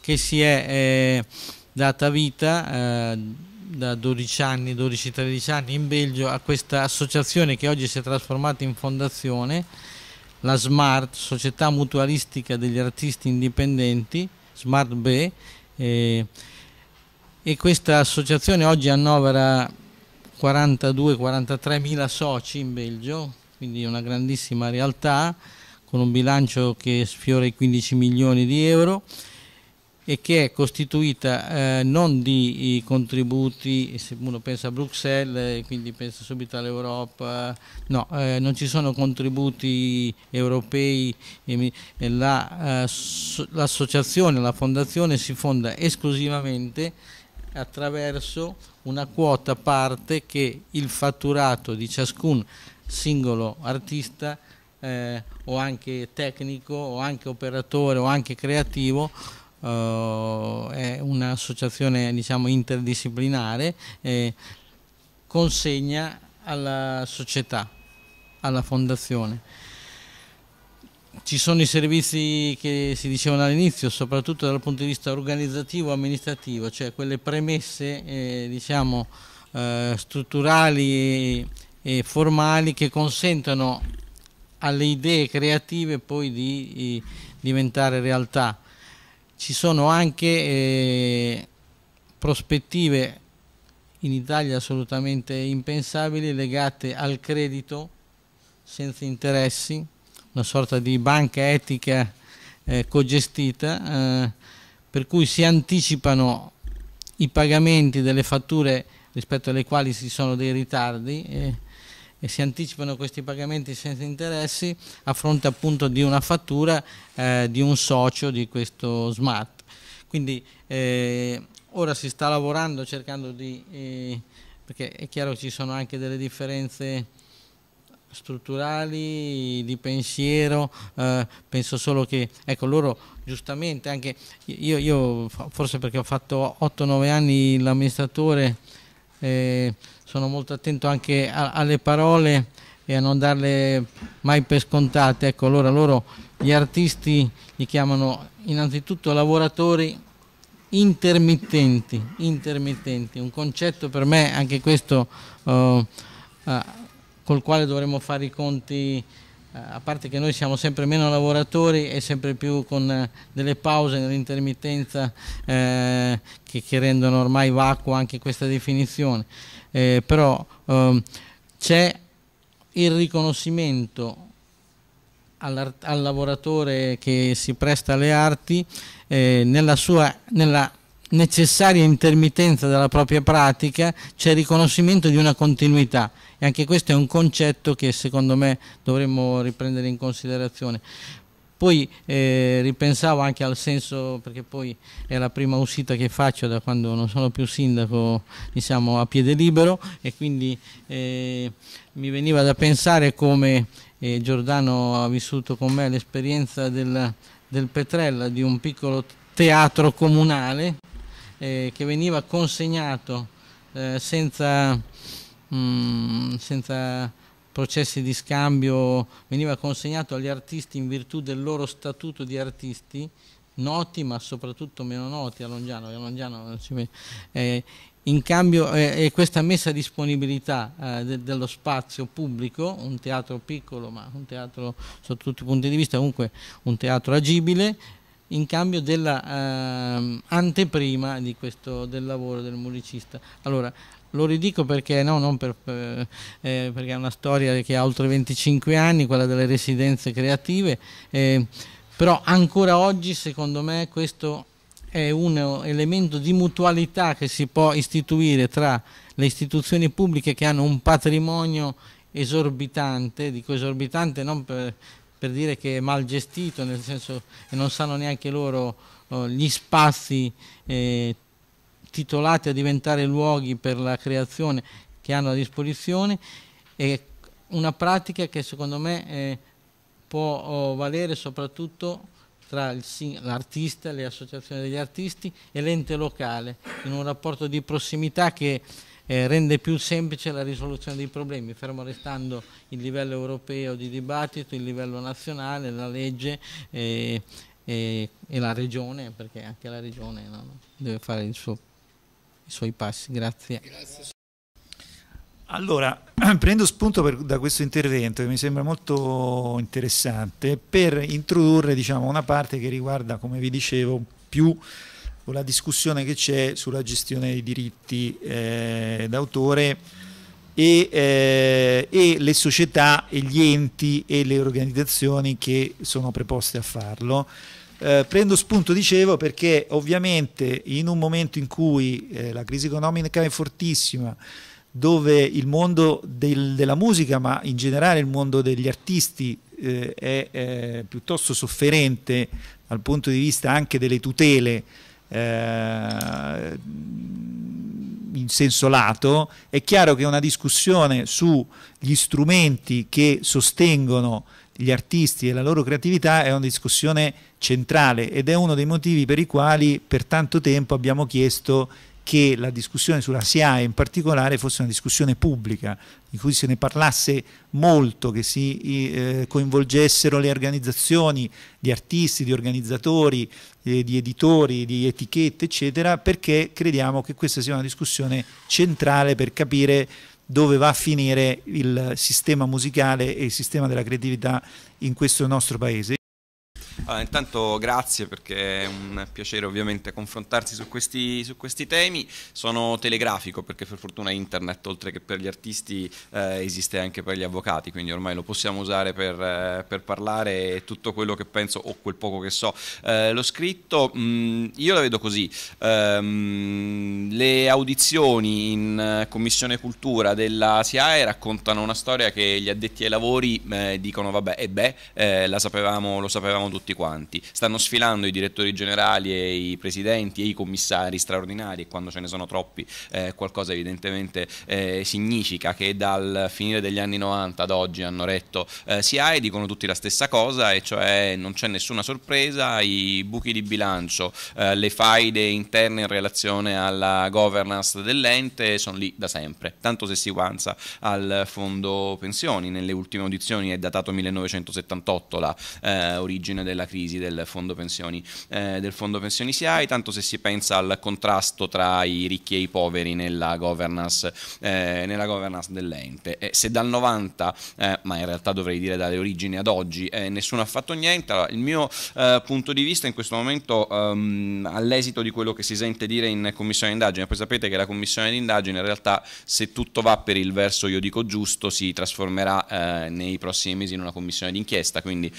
che si è eh, data vita eh, da 12 anni, 12-13 anni in Belgio a questa associazione che oggi si è trasformata in fondazione, la SMART, Società Mutualistica degli Artisti Indipendenti, Smart B, eh, e questa associazione oggi annovera 42-43 mila soci in Belgio, quindi una grandissima realtà con un bilancio che sfiora i 15 milioni di euro e che è costituita eh, non di contributi, se uno pensa a Bruxelles, quindi pensa subito all'Europa, no, eh, non ci sono contributi europei, l'associazione, la, eh, la fondazione si fonda esclusivamente attraverso una quota parte che il fatturato di ciascun singolo artista eh, o anche tecnico o anche operatore o anche creativo uh, è un'associazione diciamo, interdisciplinare, eh, consegna alla società, alla fondazione. Ci sono i servizi che si dicevano all'inizio, soprattutto dal punto di vista organizzativo e amministrativo, cioè quelle premesse eh, diciamo, eh, strutturali e, formali che consentono alle idee creative poi di, di diventare realtà ci sono anche eh, prospettive in Italia assolutamente impensabili legate al credito senza interessi, una sorta di banca etica eh, cogestita, eh, per cui si anticipano i pagamenti delle fatture rispetto alle quali ci sono dei ritardi eh, e si anticipano questi pagamenti senza interessi a fronte appunto di una fattura eh, di un socio di questo smart. Quindi eh, ora si sta lavorando cercando di, eh, perché è chiaro che ci sono anche delle differenze strutturali, di pensiero, eh, penso solo che, ecco, loro giustamente, anche io, io forse perché ho fatto 8-9 anni l'amministratore, eh, sono molto attento anche a, alle parole e a non darle mai per scontate. Ecco, allora loro gli artisti li chiamano innanzitutto lavoratori intermittenti, intermittenti. un concetto per me anche questo eh, eh, col quale dovremmo fare i conti eh, a parte che noi siamo sempre meno lavoratori e sempre più con eh, delle pause nell'intermittenza eh, che, che rendono ormai vacua anche questa definizione eh, però eh, c'è il riconoscimento al lavoratore che si presta alle arti eh, nella, sua, nella necessaria intermittenza della propria pratica c'è il riconoscimento di una continuità e anche questo è un concetto che secondo me dovremmo riprendere in considerazione poi eh, ripensavo anche al senso, perché poi è la prima uscita che faccio da quando non sono più sindaco, diciamo a piede libero e quindi eh, mi veniva da pensare come eh, Giordano ha vissuto con me l'esperienza del, del Petrella, di un piccolo teatro comunale eh, che veniva consegnato eh, senza... Mh, mm, senza processi di scambio, veniva consegnato agli artisti in virtù del loro statuto di artisti, noti ma soprattutto meno noti a Longiano, a Longiano eh, in cambio eh, questa messa a disponibilità eh, de dello spazio pubblico, un teatro piccolo ma un teatro sotto tutti i punti di vista, comunque un teatro agibile, in cambio dell'anteprima anteprima del lavoro del musicista. Allora, lo ridico perché, no, non per, eh, eh, perché è una storia che ha oltre 25 anni, quella delle residenze creative, eh, però ancora oggi secondo me questo è un elemento di mutualità che si può istituire tra le istituzioni pubbliche che hanno un patrimonio esorbitante, dico esorbitante non per, per dire che è mal gestito, nel senso che non sanno neanche loro oh, gli spazi eh, titolati a diventare luoghi per la creazione che hanno a disposizione è una pratica che secondo me eh, può oh, valere soprattutto tra l'artista, le associazioni degli artisti e l'ente locale, in un rapporto di prossimità che eh, rende più semplice la risoluzione dei problemi, fermo restando il livello europeo di dibattito, il livello nazionale, la legge eh, e la regione, perché anche la regione deve fare il suo i suoi passi. Grazie. Allora, prendo spunto per, da questo intervento che mi sembra molto interessante per introdurre diciamo, una parte che riguarda, come vi dicevo, più la discussione che c'è sulla gestione dei diritti eh, d'autore e, eh, e, le società e gli enti e le organizzazioni che sono preposte a farlo eh, prendo spunto, dicevo, perché ovviamente in un momento in cui eh, la crisi economica è fortissima, dove il mondo del, della musica, ma in generale il mondo degli artisti eh, è eh, piuttosto sofferente dal punto di vista anche delle tutele eh, in senso lato, è chiaro che una discussione sugli strumenti che sostengono gli artisti e la loro creatività è una discussione centrale ed è uno dei motivi per i quali per tanto tempo abbiamo chiesto che la discussione sulla SIAE in particolare fosse una discussione pubblica, in cui se ne parlasse molto, che si eh, coinvolgessero le organizzazioni di artisti, di organizzatori, eh, di editori, di etichette, eccetera, perché crediamo che questa sia una discussione centrale per capire dove va a finire il sistema musicale e il sistema della creatività in questo nostro paese. Allora, intanto grazie perché è un piacere ovviamente confrontarsi su questi, su questi, temi. Sono telegrafico perché per fortuna internet, oltre che per gli artisti, eh, esiste anche per gli avvocati, quindi ormai lo possiamo usare per, eh, per parlare tutto quello che penso o quel poco che so. Eh, l'ho scritto, mh, mm, io la vedo così, ehm, le audizioni in eh, Commissione Cultura della SIAE raccontano una storia che gli addetti ai lavori eh, dicono vabbè, e beh, eh, la sapevamo, lo sapevamo tutti tutti quanti. Stanno sfilando i direttori generali e i presidenti e i commissari straordinari e quando ce ne sono troppi eh, qualcosa evidentemente eh, significa che dal finire degli anni 90 ad oggi hanno retto eh, e dicono tutti la stessa cosa e cioè non c'è nessuna sorpresa, i buchi di bilancio, eh, le faide interne in relazione alla governance dell'ente sono lì da sempre, tanto se si guanza al fondo pensioni, nelle ultime audizioni è datato 1978 la eh, origine del della crisi del fondo pensioni, eh, del fondo pensioni SIAE, tanto se si pensa al contrasto tra i ricchi e i poveri nella governance, eh, nella governance dell'ente. E se dal 90, eh, ma in realtà dovrei dire dalle origini ad oggi, eh, nessuno ha fatto niente, allora, il mio eh, punto di vista in questo momento, ehm, all'esito di quello che si sente dire in commissione d'indagine, poi sapete che la commissione d'indagine in realtà se tutto va per il verso io dico giusto si trasformerà eh, nei prossimi mesi in una commissione d'inchiesta, quindi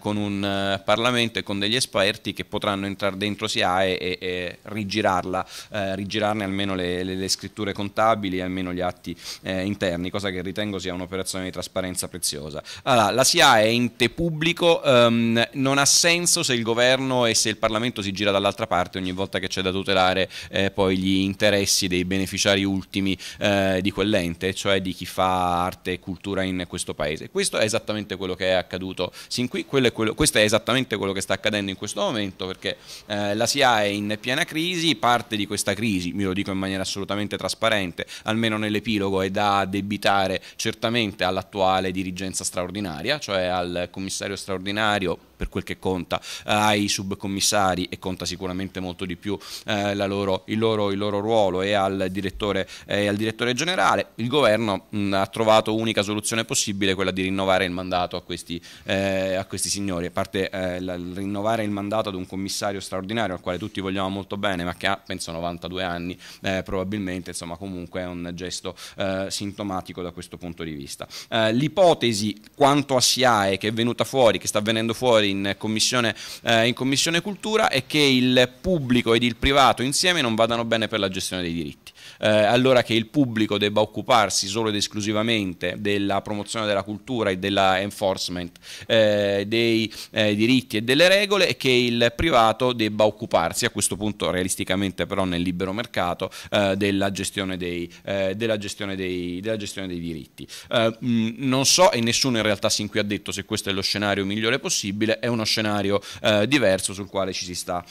con un Parlamento e con degli esperti che potranno entrare dentro SIAE e, e rigirarla, eh, rigirarne almeno le, le, le, scritture contabili, e almeno gli atti eh, interni, cosa che ritengo sia un'operazione di trasparenza preziosa. Allora, la SIAE è ente pubblico, ehm, non ha senso se il governo e se il Parlamento si gira dall'altra parte ogni volta che c'è da tutelare eh, poi gli interessi dei beneficiari ultimi eh, di quell'ente, cioè di chi fa arte e cultura in questo paese. Questo è esattamente quello che è accaduto sin qui, quello è quello, questo è esattamente esattamente quello che sta accadendo in questo momento perché eh, la SIA è in piena crisi, parte di questa crisi, me lo dico in maniera assolutamente trasparente, almeno nell'epilogo è da debitare certamente all'attuale dirigenza straordinaria, cioè al commissario straordinario per quel che conta eh, ai subcommissari e conta sicuramente molto di più eh, loro, il, loro, il, loro, ruolo e al direttore, eh, al direttore generale. Il governo mh, mm, ha trovato unica soluzione possibile, quella di rinnovare il mandato a questi, a questi signori, a parte la, rinnovare il mandato ad un commissario straordinario al quale tutti vogliamo molto bene, ma che ha penso 92 anni eh, probabilmente, insomma comunque è un gesto eh, sintomatico da questo punto di vista. Eh, l'ipotesi quanto a SIAE che è venuta fuori, che sta venendo fuori in commissione, eh, in commissione cultura è che il pubblico ed il privato insieme non vadano bene per la gestione dei diritti eh, allora che il pubblico debba occuparsi solo ed esclusivamente della promozione della cultura e dell'enforcement eh, dei eh, diritti e delle regole e che il privato debba occuparsi a questo punto realisticamente però nel libero mercato eh, della gestione dei, eh, della gestione dei, della gestione dei diritti. Eh, mh, non so e nessuno in realtà sin qui ha detto se questo è lo scenario migliore possibile, è uno scenario diverso sul quale ci si sta,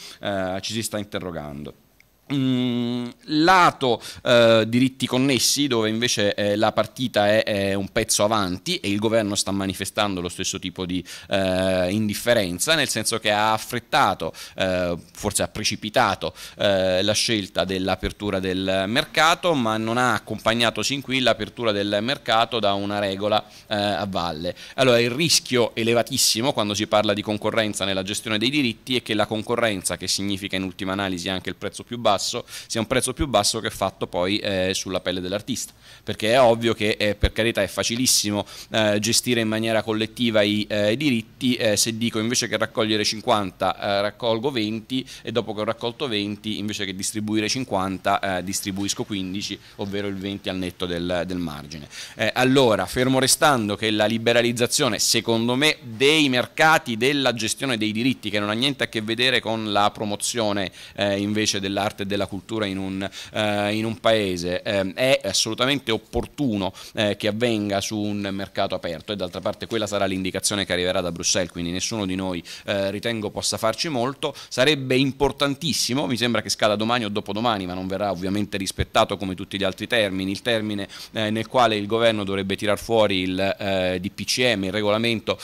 ci si sta interrogando. Mm, lato eh, diritti connessi, dove invece eh, la partita è, è, un pezzo avanti e il governo sta manifestando lo stesso tipo di eh, indifferenza, nel senso che ha affrettato, eh, forse ha precipitato eh, la scelta dell'apertura del mercato, ma non ha accompagnato sin qui l'apertura del mercato da una regola eh, a valle. Allora il rischio elevatissimo quando si parla di concorrenza nella gestione dei diritti è che la concorrenza, che significa in ultima analisi anche il prezzo più basso, basso, sia un prezzo più basso che fatto poi eh, sulla pelle dell'artista, perché è ovvio che eh, per carità è facilissimo eh, gestire in maniera collettiva i, eh, i diritti, eh, se dico invece che raccogliere 50 eh, raccolgo 20 e dopo che ho raccolto 20 invece che distribuire 50 distribuisco 15, ovvero il 20 al netto del, del margine. allora, fermo restando che la liberalizzazione secondo me dei mercati, della gestione dei diritti, che non ha niente a che vedere con la promozione invece dell'arte della cultura in un, eh, in un paese eh, è assolutamente opportuno eh, che avvenga su un mercato aperto e d'altra parte quella sarà l'indicazione che arriverà da Bruxelles, quindi nessuno di noi eh, ritengo possa farci molto, sarebbe importantissimo, mi sembra che scada domani o dopodomani, ma non verrà ovviamente rispettato come tutti gli altri termini, il termine eh, nel quale il governo dovrebbe tirar fuori il DPCM, il regolamento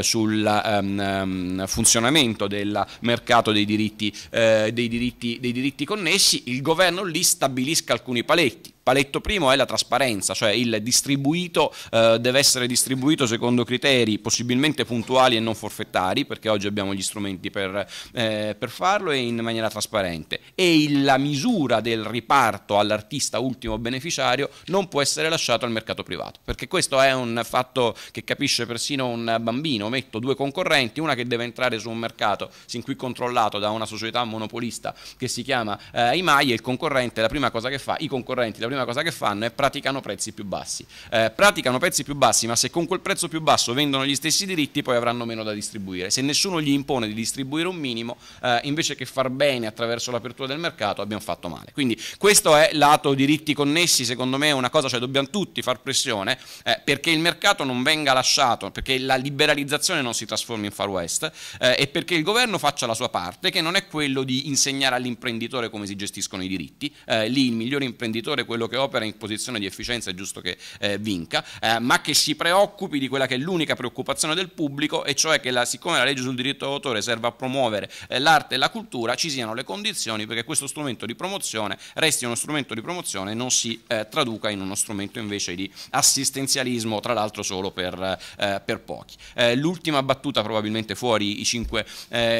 sul um, funzionamento del mercato dei diritti, dei diritti, dei diritti connessi connessi, il governo lì stabilisca alcuni paletti. Paletto primo è la trasparenza, cioè il distribuito eh, deve essere distribuito secondo criteri possibilmente puntuali e non forfettari, perché oggi abbiamo gli strumenti per, eh, per farlo e in maniera trasparente. E il, la misura del riparto all'artista ultimo beneficiario non può essere lasciato al mercato privato, perché questo è un fatto che capisce persino un bambino. Metto due concorrenti, una che deve entrare su un mercato sin qui controllato da una società monopolista che si chiama eh, IMAI e il concorrente, la prima cosa che fa, i concorrenti, la prima prima cosa che fanno è praticano prezzi più bassi. Eh, praticano prezzi più bassi, ma se con quel prezzo più basso vendono gli stessi diritti, poi avranno meno da distribuire. Se nessuno gli impone di distribuire un minimo, eh, invece che far bene attraverso l'apertura del mercato, abbiamo fatto male. Quindi questo è lato diritti connessi, secondo me è una cosa, cioè dobbiamo tutti far pressione eh, perché il mercato non venga lasciato, perché la liberalizzazione non si trasformi in far west eh, e perché il governo faccia la sua parte, che non è quello di insegnare all'imprenditore come si gestiscono i diritti. Eh, lì il migliore imprenditore è quello quello che opera in posizione di efficienza è giusto che eh, vinca, eh, ma che si preoccupi di quella che è l'unica preoccupazione del pubblico, e cioè che la, siccome la legge sul diritto d'autore serve a promuovere eh, l'arte e la cultura, ci siano le condizioni perché questo strumento di promozione resti uno strumento di promozione e non si eh, traduca in uno strumento invece di assistenzialismo, tra l'altro solo per, eh, per pochi. Eh, l'ultima battuta probabilmente fuori i 5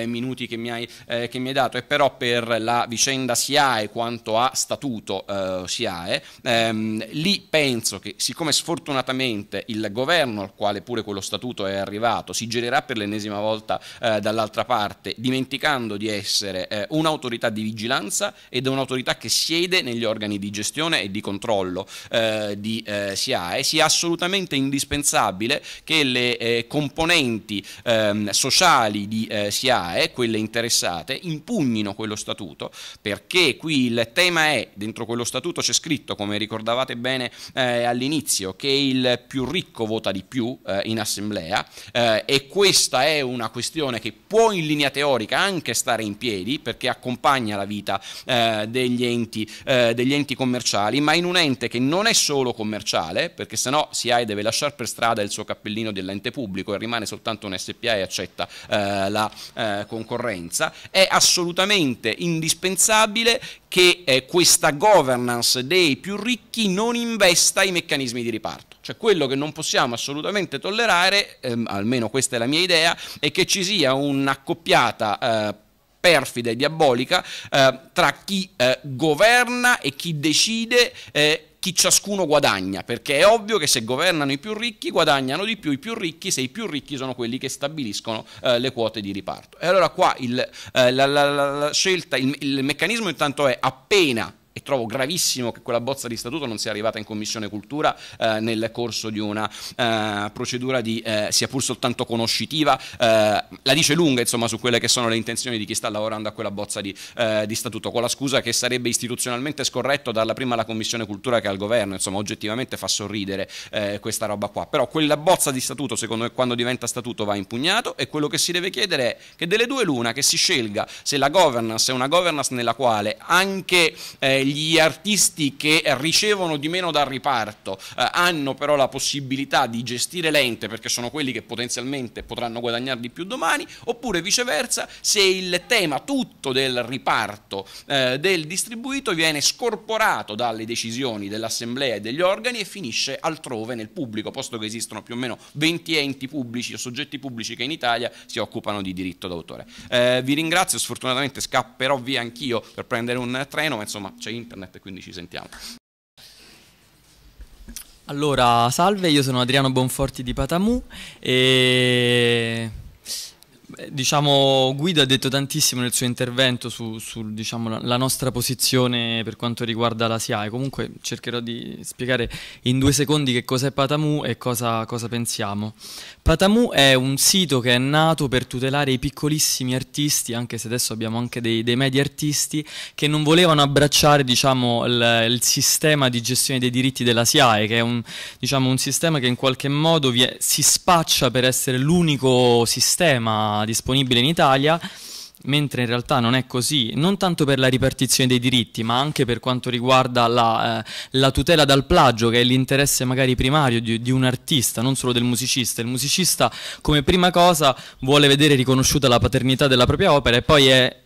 minuti che mi, hai, che mi, hai, dato è però per la vicenda SIAE quanto ha statuto SIAE, è, ehm, lì penso che siccome sfortunatamente il governo al quale pure quello statuto è arrivato si girerà per l'ennesima volta eh, dall'altra parte, dimenticando di essere eh, un'autorità di vigilanza ed un'autorità che siede negli organi di gestione e di controllo eh, di eh, SIAE, sia assolutamente indispensabile che le eh, componenti ehm, sociali di eh, SIAE, quelle interessate, impugnino quello statuto, perché qui il tema è, dentro quello statuto c'è scritto scritto, come ricordavate bene eh, all'inizio, che il più ricco vota di più eh, in assemblea eh, e questa è una questione che può in linea teorica anche stare in piedi perché accompagna la vita eh, degli enti, eh, degli, enti, commerciali, ma in un ente che non è solo commerciale, perché sennò SIAE deve lasciare per strada il suo cappellino dell'ente pubblico e rimane soltanto un SPA e accetta la concorrenza, è assolutamente indispensabile che eh, questa governance dei i più ricchi non investa i meccanismi di riparto. Cioè quello che non possiamo assolutamente tollerare, ehm, almeno questa è la mia idea, è che ci sia un'accoppiata eh, perfida e diabolica eh, tra chi eh, governa e chi decide eh, chi ciascuno guadagna, perché è ovvio che se governano i più ricchi guadagnano di più i più ricchi, se i più ricchi sono quelli che stabiliscono eh, le quote di riparto. E allora qua il, eh, la, la, la, scelta, il, il meccanismo intanto è appena e trovo gravissimo che quella bozza di statuto non sia arrivata in Commissione Cultura eh, nel corso di una eh, procedura di, eh, sia pur soltanto conoscitiva, eh, la dice lunga insomma, su quelle che sono le intenzioni di chi sta lavorando a quella bozza di, eh, di, statuto, con la scusa che sarebbe istituzionalmente scorretto dalla prima alla Commissione Cultura che al Governo, insomma oggettivamente fa sorridere eh, questa roba qua, però quella bozza di statuto secondo me quando diventa statuto va impugnato e quello che si deve chiedere è che delle due l'una che si scelga se la governance è una governance nella quale anche eh, gli artisti che ricevono di meno dal riparto eh, hanno però la possibilità di gestire l'ente perché sono quelli che potenzialmente potranno guadagnare di più domani, oppure viceversa se il tema tutto del riparto eh, del distribuito viene scorporato dalle decisioni dell'assemblea e degli organi e finisce altrove nel pubblico, posto che esistono più o meno 20 enti pubblici o soggetti pubblici che in Italia si occupano di diritto d'autore. Eh, vi ringrazio, sfortunatamente scapperò via anch'io per prendere un treno, ma insomma c'è internet e quindi ci sentiamo. Allora, salve, io sono Adriano Bonforti di Patamu e eh, diciamo, Guido ha detto tantissimo nel suo intervento sulla su, diciamo, nostra posizione per quanto riguarda la SIAE. Comunque cercherò di spiegare in due secondi che cos'è Patamu e cosa, cosa pensiamo. Patamu è un sito che è nato per tutelare i piccolissimi artisti, anche se adesso abbiamo anche dei, dei media artisti, che non volevano abbracciare diciamo, il, il, sistema di gestione dei diritti della SIAE, che è un, diciamo, un sistema che in qualche modo è, si spaccia per essere l'unico sistema disponibile in Italia, mentre in realtà non è così, non tanto per la ripartizione dei diritti, ma anche per quanto riguarda la, eh, la tutela dal plagio, che è l'interesse magari primario di, di, un artista, non solo del musicista. Il musicista come prima cosa vuole vedere riconosciuta la paternità della propria opera e poi è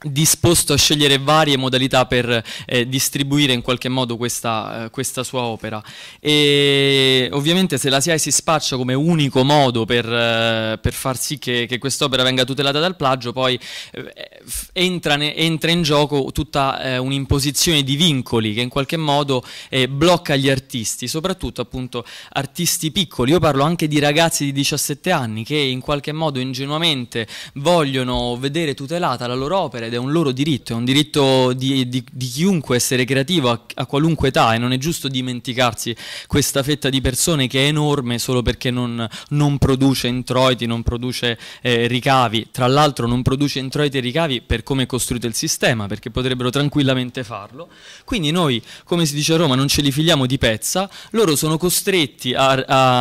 disposto a scegliere varie modalità per eh, distribuire in qualche modo questa, eh, questa, sua opera e ovviamente se la SIAE si spaccia come unico modo per, eh, per far sì che, che quest'opera venga tutelata dal plagio poi eh, entra, ne, entra, in gioco tutta eh, un'imposizione di vincoli che in qualche modo eh, blocca gli artisti soprattutto appunto artisti piccoli io parlo anche di ragazzi di 17 anni che in qualche modo ingenuamente vogliono vedere tutelata la loro opera ed è un loro diritto, è un diritto di, di, di chiunque essere creativo a, a, qualunque età e non è giusto dimenticarsi questa fetta di persone che è enorme solo perché non, non produce introiti, non produce eh, ricavi, tra l'altro non produce introiti e ricavi per come è costruito il sistema, perché potrebbero tranquillamente farlo. Quindi noi, come si dice a Roma, non ce li filiamo di pezza, loro sono costretti a,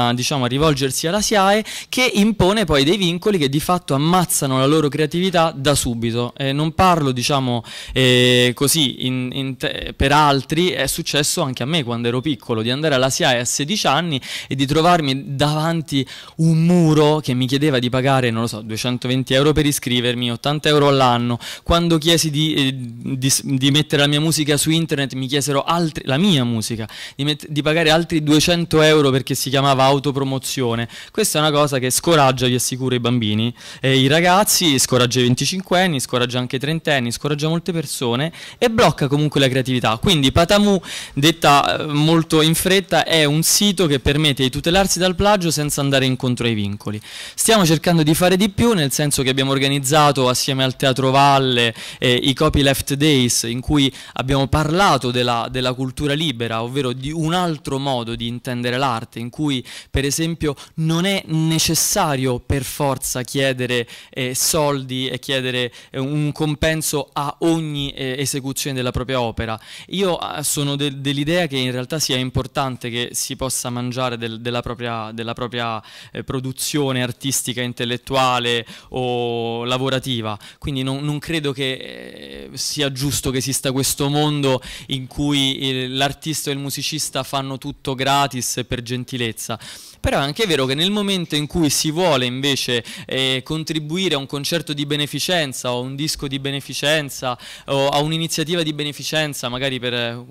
a, diciamo, a rivolgersi alla SIAE che impone poi dei vincoli che di fatto ammazzano la loro creatività da subito. Eh, non, parlo diciamo eh, così in, in te, per altri, è successo anche a me quando ero piccolo di andare alla SIAE a 16 anni e di trovarmi davanti un muro che mi chiedeva di pagare, non lo so, 220 euro per iscrivermi, 80 euro all'anno. Quando chiesi di, eh, di, di, mettere la mia musica su internet mi chiesero altri, la mia musica, di, di pagare altri 200 euro perché si chiamava autopromozione. Questa è una cosa che scoraggia, vi assicuro, i bambini e i ragazzi, scoraggia i 25 anni, scoraggia anche i trentenni, scoraggia molte persone e blocca comunque la creatività. Quindi Patamu, detta eh, molto in fretta, è un sito che permette di tutelarsi dal plagio senza andare incontro ai vincoli. Stiamo cercando di fare di più, nel senso che abbiamo organizzato assieme al Teatro Valle eh, i Copyleft Days, in cui abbiamo parlato della, della cultura libera, ovvero di un altro modo di intendere l'arte, in cui per esempio non è necessario per forza chiedere eh, soldi e chiedere eh, un compenso compenso a ogni eh, esecuzione della propria opera. Io ah, sono de dell'idea che in realtà sia importante che si possa mangiare del della propria, della propria eh, produzione artistica, intellettuale o lavorativa, quindi non, non credo che eh, sia giusto che esista questo mondo in cui eh, l'artista e il musicista fanno tutto gratis per gentilezza. Però è anche vero che nel momento in cui si vuole invece eh, contribuire a un concerto di beneficenza o un disco di beneficenza, beneficenza o a un'iniziativa di beneficenza magari per eh,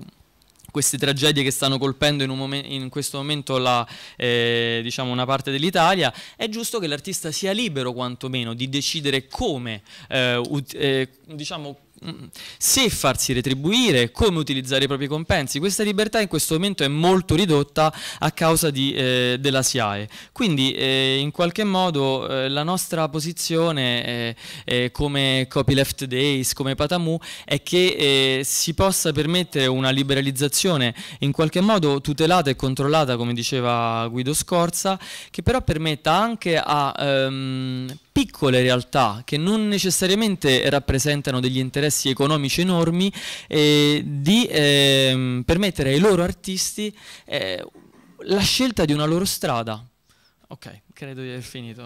queste tragedie che stanno colpendo in, momen in questo momento la, eh, diciamo una parte dell'Italia, è giusto che l'artista sia libero quantomeno di decidere come, eh, eh, diciamo, se farsi retribuire, come utilizzare i propri compensi. Questa libertà in questo momento è molto ridotta a causa di, eh, della SIAE. Quindi eh, in qualche modo eh, la nostra posizione eh, eh, come Copyleft Days, come Patamu, è che eh, si possa permettere una liberalizzazione in qualche modo tutelata e controllata, come diceva Guido Scorza, che però permetta anche a ehm, piccole realtà che non necessariamente rappresentano degli interessi interessi economici enormi, eh, di eh, permettere ai loro artisti eh, la scelta di una loro strada. Ok, credo di aver finito.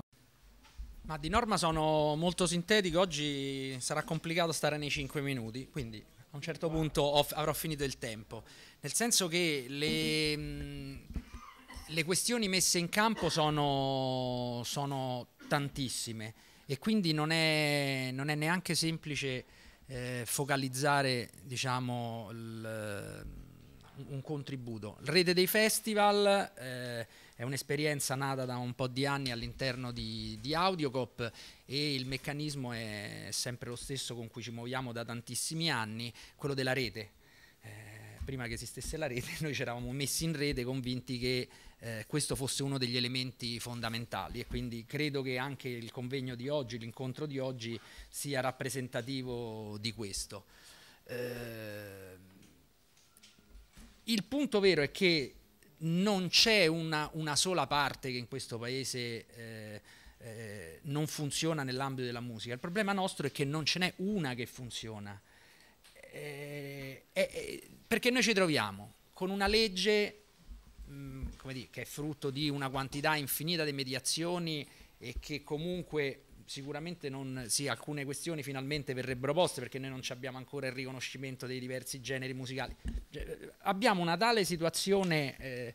Ma di norma sono molto sintetico, oggi sarà complicato stare nei 5 minuti, quindi a un certo punto avrò finito il tempo. Nel senso che le, le questioni messe in campo sono, sono tantissime e quindi non è, non è neanche semplice eh, focalizzare diciamo, il, un contributo. Rete dei Festival eh, è un'esperienza nata da un po' di anni all'interno di, di Audiocop e il meccanismo è sempre lo stesso con cui ci muoviamo da tantissimi anni, quello della rete. Eh, prima che esistesse la rete noi ci eravamo messi in rete convinti che eh, questo fosse uno degli elementi fondamentali e quindi credo che anche il convegno di oggi, l'incontro di oggi sia rappresentativo di questo. Eh, il punto vero è che non c'è una, una, sola parte che in questo paese eh, eh, non funziona nell'ambito della musica. Il problema nostro è che non ce n'è una che funziona. Eh, eh, eh perché noi ci troviamo con una legge mh, come dire, che è frutto di una quantità infinita di mediazioni e che comunque sicuramente non, sì, alcune questioni finalmente verrebbero poste perché noi non abbiamo ancora il riconoscimento dei diversi generi musicali. Cioè, abbiamo una tale situazione eh,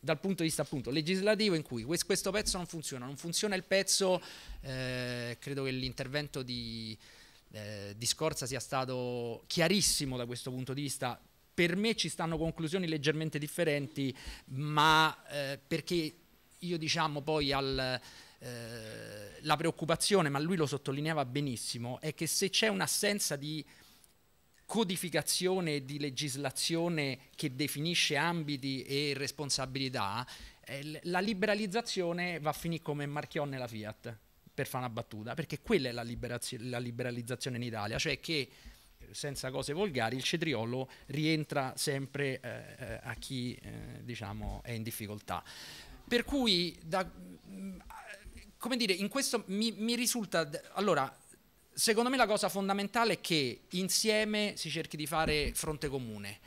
dal punto di vista appunto legislativo in cui questo, questo pezzo non funziona, non funziona il pezzo, eh, credo che l'intervento di, eh, di Scorza sia stato chiarissimo da questo punto di vista, per me ci stanno conclusioni leggermente differenti, ma eh, perché io diciamo poi al, eh, la preoccupazione, ma lui lo sottolineava benissimo, è che se c'è un'assenza di codificazione di legislazione che definisce ambiti e responsabilità, eh, la liberalizzazione va a finire come Marchion nella Fiat, per fare una battuta, perché quella è la, la liberalizzazione in Italia, cioè che senza cose volgari, il cetriolo rientra sempre eh, eh, a chi eh, diciamo, è in difficoltà. Per cui, da, mm, come dire, in questo mi, mi risulta... Allora, secondo me la cosa fondamentale è che insieme si cerchi di fare fronte comune,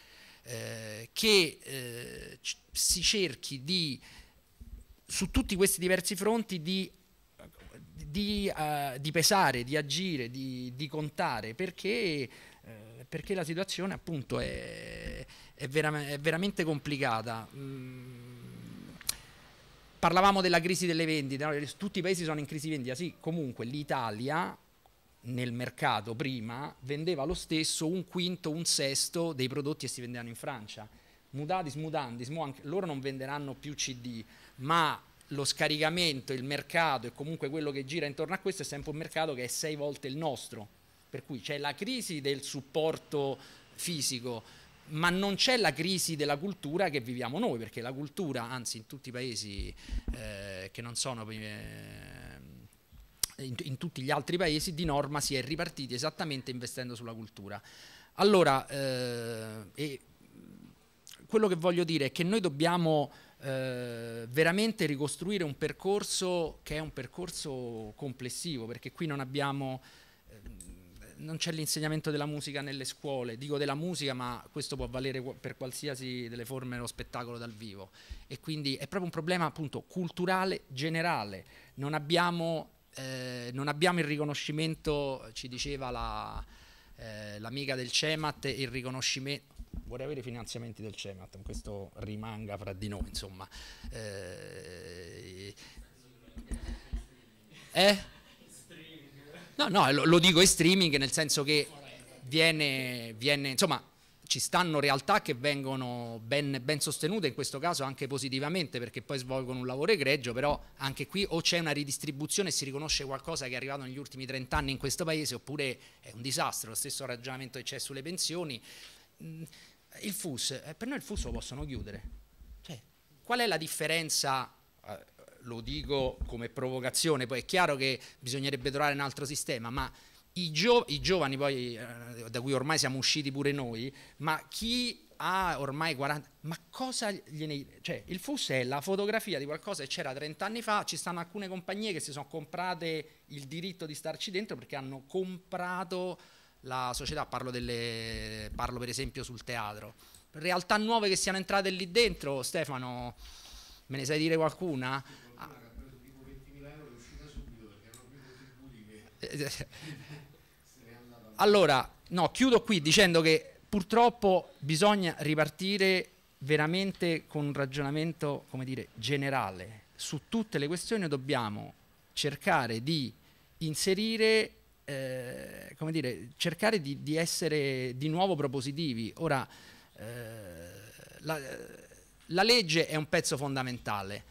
eh, che eh, si cerchi di, su tutti questi diversi fronti, di, di, uh, di pesare, di agire, di, di contare, perché perché la situazione appunto è, è, vera è veramente complicata. Mm parlavamo della crisi delle vendite, no? tutti i paesi sono in crisi di vendita, sì, comunque l'Italia nel mercato prima vendeva lo stesso un quinto, un sesto dei prodotti che si vendevano in Francia. Mutatis mutandis, loro non venderanno più CD, ma lo scaricamento, il mercato e comunque quello che gira intorno a questo è sempre un mercato che è sei volte il nostro per cui c'è la crisi del supporto fisico, ma non c'è la crisi della cultura che viviamo noi, perché la cultura, anzi in tutti i paesi eh, che non sono... Eh, in, in, tutti gli altri paesi di norma si è ripartiti esattamente investendo sulla cultura. Allora, eh, quello che voglio dire è che noi dobbiamo eh, veramente ricostruire un percorso che è un percorso complessivo, perché qui non abbiamo non c'è l'insegnamento della musica nelle scuole, dico della musica ma questo può valere per qualsiasi delle forme dello spettacolo dal vivo e quindi è proprio un problema appunto culturale generale, non abbiamo, eh, non abbiamo il riconoscimento, ci diceva la, eh, l'amica del CEMAT, il riconoscimento vorrei avere i finanziamenti del CEMAT, questo rimanga fra di noi, insomma. Eh, eh? No, no, lo, lo dico in streaming nel senso che viene, viene, insomma, ci stanno realtà che vengono ben, ben, sostenute, in questo caso anche positivamente, perché poi svolgono un lavoro egregio, però anche qui o c'è una ridistribuzione e si riconosce qualcosa che è arrivato negli ultimi 30 anni in questo paese, oppure è un disastro, lo stesso ragionamento che c'è sulle pensioni. Mm, il FUS, eh, per noi il FUS lo possono chiudere. Cioè, qual è la differenza lo dico come provocazione, poi è chiaro che bisognerebbe trovare un altro sistema, ma i, gio i giovani poi, eh, da cui ormai siamo usciti pure noi, ma chi ha ormai 40, ma cosa gliene... Cioè, il FUS è la fotografia di qualcosa che c'era 30 anni fa, ci stanno alcune compagnie che si sono comprate il diritto di starci dentro perché hanno comprato la società, parlo, delle, parlo per esempio sul teatro. Realtà nuove che siano entrate lì dentro, Stefano, me ne sai dire qualcuna? allora, no, chiudo qui dicendo che purtroppo bisogna ripartire veramente con un ragionamento, come dire, generale. Su tutte le questioni dobbiamo cercare di inserire, eh, come dire, cercare di, di, essere di nuovo propositivi. Ora, eh, la, la legge è un pezzo fondamentale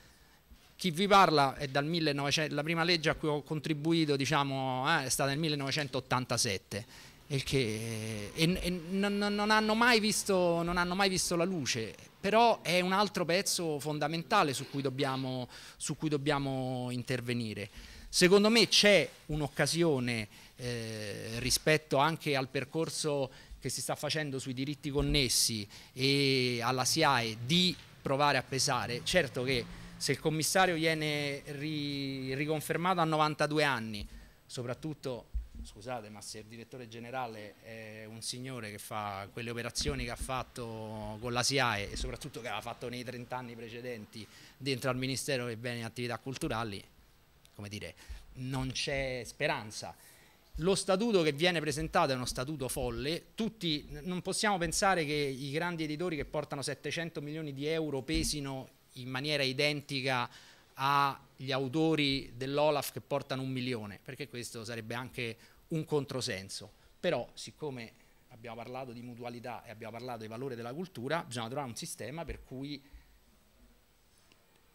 chi vi parla è dal 1900, la prima legge a cui ho contribuito diciamo, eh, è stata nel 1987 e, che, e, e non, non, hanno visto, non, hanno mai visto, la luce, però è un altro pezzo fondamentale su cui dobbiamo, su cui dobbiamo intervenire. Secondo me c'è un'occasione eh, rispetto anche al percorso che si sta facendo sui diritti connessi e alla SIAE di provare a pesare. Certo che se il commissario viene ri, riconfermato a 92 anni, soprattutto scusate, ma se il direttore generale è un signore che fa quelle operazioni che ha fatto con la SIAE e soprattutto che aveva fatto nei 30 anni precedenti dentro al Ministero dei Beni e Attività Culturali, come dire, non c'è speranza. Lo statuto che viene presentato è uno statuto folle, Tutti, non possiamo pensare che i grandi editori che portano 700 milioni di euro pesino in maniera identica agli autori dell'Olaf che portano un milione, perché questo sarebbe anche un controsenso. Però siccome abbiamo parlato di mutualità e abbiamo parlato dei valori della cultura, bisogna trovare un sistema per cui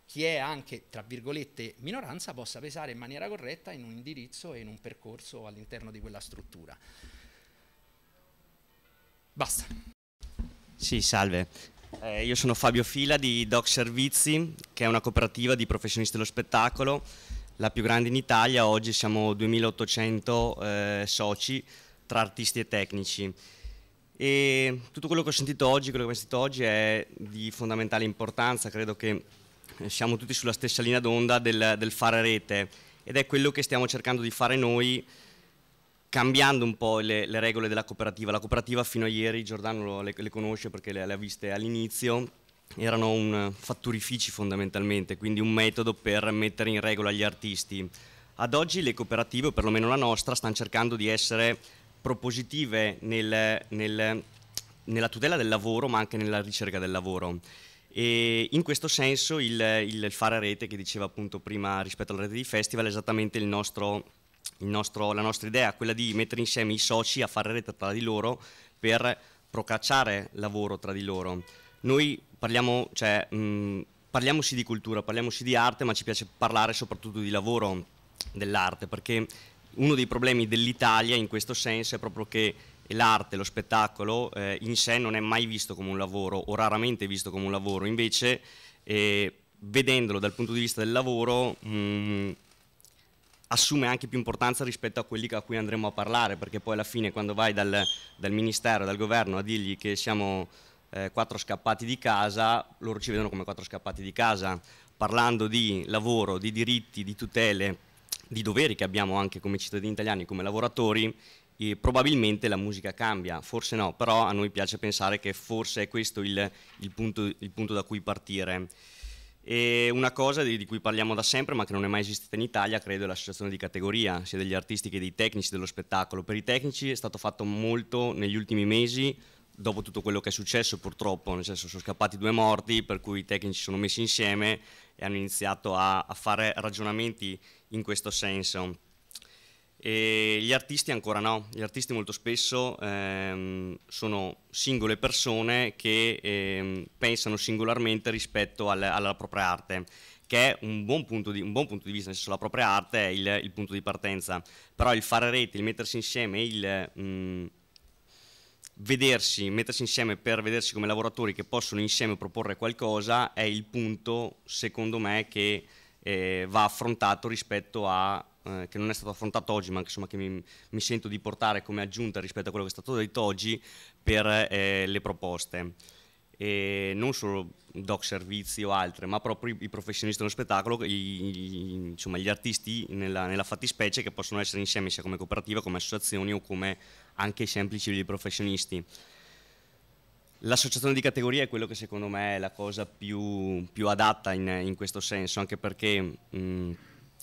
chi è anche, tra virgolette, minoranza possa pesare in maniera corretta in un indirizzo e in un percorso all'interno di quella struttura. Basta. Sì, salve. Eh, io sono Fabio Fila di Doc Servizi, che è una cooperativa di professionisti dello spettacolo, la più grande in Italia, oggi siamo 2800 eh, soci tra artisti e tecnici. E tutto quello che ho sentito oggi, quello che ho sentito oggi è di fondamentale importanza, credo che eh, siamo tutti sulla stessa linea d'onda del, del fare rete ed è quello che stiamo cercando di fare noi cambiando un po' le, le, regole della cooperativa. La cooperativa fino a ieri, Giordano lo, le, le, conosce perché le, le ha viste all'inizio, erano un fatturifici fondamentalmente, quindi un metodo per mettere in regola gli artisti. Ad oggi le cooperative, o perlomeno la nostra, stanno cercando di essere propositive nel, nel, nella tutela del lavoro ma anche nella ricerca del lavoro. E in questo senso il, il fare rete che diceva appunto prima rispetto alla rete di festival è esattamente il nostro nostro, la nostra idea è quella di mettere insieme i soci a fare rete tra di loro per procacciare lavoro tra di loro. Noi parliamo, cioè, mh, mm, parliamoci di cultura, parliamoci di arte, ma ci piace parlare soprattutto di lavoro dell'arte, perché uno dei problemi dell'Italia in questo senso è proprio che l'arte, lo spettacolo eh, in sé non è mai visto come un lavoro o raramente visto come un lavoro, invece eh, vedendolo dal punto di vista del lavoro mh, mm, assume anche più importanza rispetto a quelli a cui andremo a parlare, perché poi alla fine quando vai dal, dal Ministero, dal Governo a dirgli che siamo eh, quattro scappati di casa, loro ci vedono come quattro scappati di casa, parlando di lavoro, di diritti, di tutele, di doveri che abbiamo anche come cittadini italiani, come lavoratori, e probabilmente la musica cambia, forse no, però a noi piace pensare che forse è questo il, il, punto, il punto da cui partire. E una cosa di, di, cui parliamo da sempre, ma che non è mai esistita in Italia, credo, è l'associazione di categoria, sia degli artisti che dei tecnici dello spettacolo. Per i tecnici è stato fatto molto negli ultimi mesi, dopo tutto quello che è successo purtroppo, nel senso sono scappati due morti, per cui i tecnici si sono messi insieme e hanno iniziato a, a fare ragionamenti in questo senso. E gli artisti ancora no, gli artisti molto spesso ehm, sono singole persone che ehm, pensano singolarmente rispetto al, alla propria arte, che è un buon, di, un buon, punto di, vista, nel senso la propria arte è il, il punto di partenza, però il fare rete, il mettersi insieme, il... Mh, mm, vedersi, mettersi insieme per vedersi come lavoratori che possono insieme proporre qualcosa è il punto, secondo me, che eh, va affrontato rispetto a eh, che non è stato affrontato oggi ma insomma, che mi, mi, sento di portare come aggiunta rispetto a quello che è stato detto oggi per eh, le proposte. E non solo doc servizi o altre, ma proprio i professionisti dello spettacolo, i, insomma, gli artisti nella, nella, fattispecie che possono essere insieme sia come cooperativa, come associazioni o come anche semplici professionisti. L'associazione di categoria è quello che secondo me è la cosa più, più adatta in, in, questo senso, anche perché mh,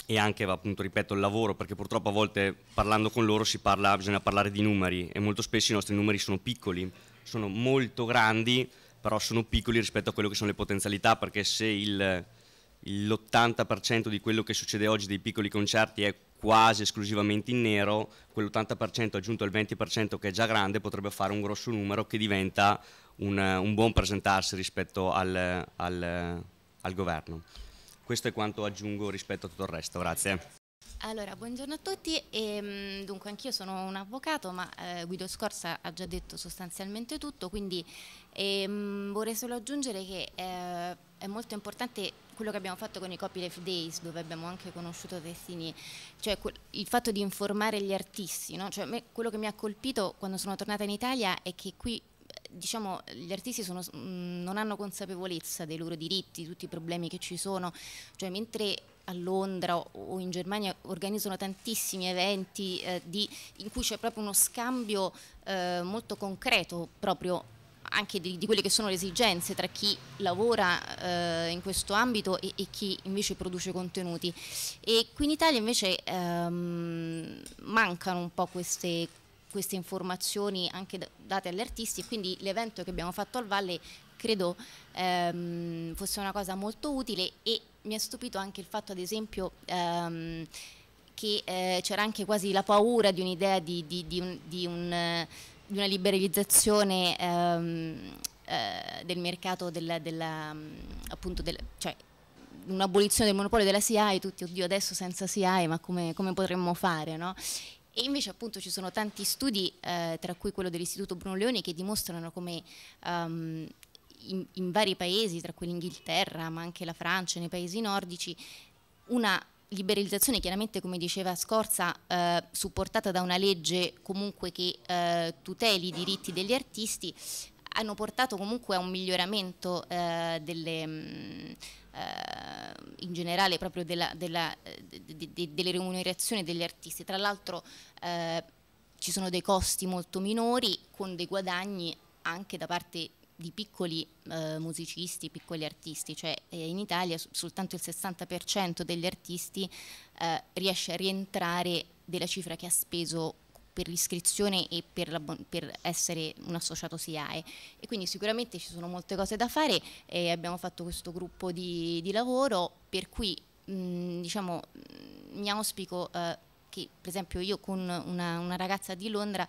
e anche, appunto, ripeto, il lavoro, perché purtroppo a volte parlando con loro parla, bisogna parlare di numeri e molto spesso i nostri numeri sono piccoli, sono molto grandi, però sono piccoli rispetto a quello che sono le potenzialità, perché se il, l'80% di quello che succede oggi dei piccoli concerti è quasi esclusivamente in nero, quell'80% aggiunto al 20% che è già grande potrebbe fare un grosso numero che diventa un, un buon presentarsi rispetto al, al, al governo. Questo è quanto aggiungo rispetto a tutto il resto, grazie. Allora, buongiorno a tutti, e, ehm, dunque anch'io sono un avvocato ma eh, Guido Scorsa ha già detto sostanzialmente tutto, quindi eh, vorrei solo aggiungere che eh, è molto importante quello che abbiamo fatto con i copyleft days dove abbiamo anche conosciuto Tessini, cioè il fatto di informare gli artisti, no? cioè, me, quello che mi ha colpito quando sono tornata in Italia è che qui diciamo, gli artisti sono, mm, non hanno consapevolezza dei loro diritti, di tutti i problemi che ci sono, cioè mentre a Londra o in Germania organizzano tantissimi eventi eh, di, in cui c'è proprio uno scambio eh, molto concreto proprio anche di, di, quelle che sono le esigenze tra chi lavora eh, in questo ambito e, e, chi invece produce contenuti. E qui in Italia invece ehm, mancano un po' queste, queste informazioni anche date agli artisti e quindi l'evento che abbiamo fatto al Valle credo ehm, fosse una cosa molto utile e mi ha stupito anche il fatto ad esempio ehm, che eh, c'era anche quasi la paura di un'idea di, di, di, un, di, un, di, una liberalizzazione ehm, eh, del mercato della, della, appunto del, cioè, un'abolizione del monopolio della SIAE, tutti, oddio, adesso senza SIAE, ma come, come potremmo fare? No? E invece appunto ci sono tanti studi, eh, tra cui quello dell'Istituto Bruno Leoni, che dimostrano come um, in, in, vari paesi, tra cui l'Inghilterra, ma anche la Francia, nei paesi nordici, una liberalizzazione chiaramente, come diceva Scorza, eh, supportata da una legge comunque che eh, tuteli i diritti degli artisti, hanno portato comunque a un miglioramento eh, delle... Mh, mm, Ehm, in generale proprio della, della, eh, de, de, delle remunerazioni degli artisti. Tra l'altro eh, ci sono dei costi molto minori con dei guadagni anche da parte di piccoli eh, musicisti, piccoli artisti, cioè eh, in Italia soltanto il 60% degli artisti eh, riesce a rientrare della cifra che ha speso per l'iscrizione e per, la, per, essere un associato SIAE e quindi sicuramente ci sono molte cose da fare e abbiamo fatto questo gruppo di, di lavoro per cui mh, mhmm, diciamo mhmm, mi auspico eh, che per esempio io con una, una ragazza di Londra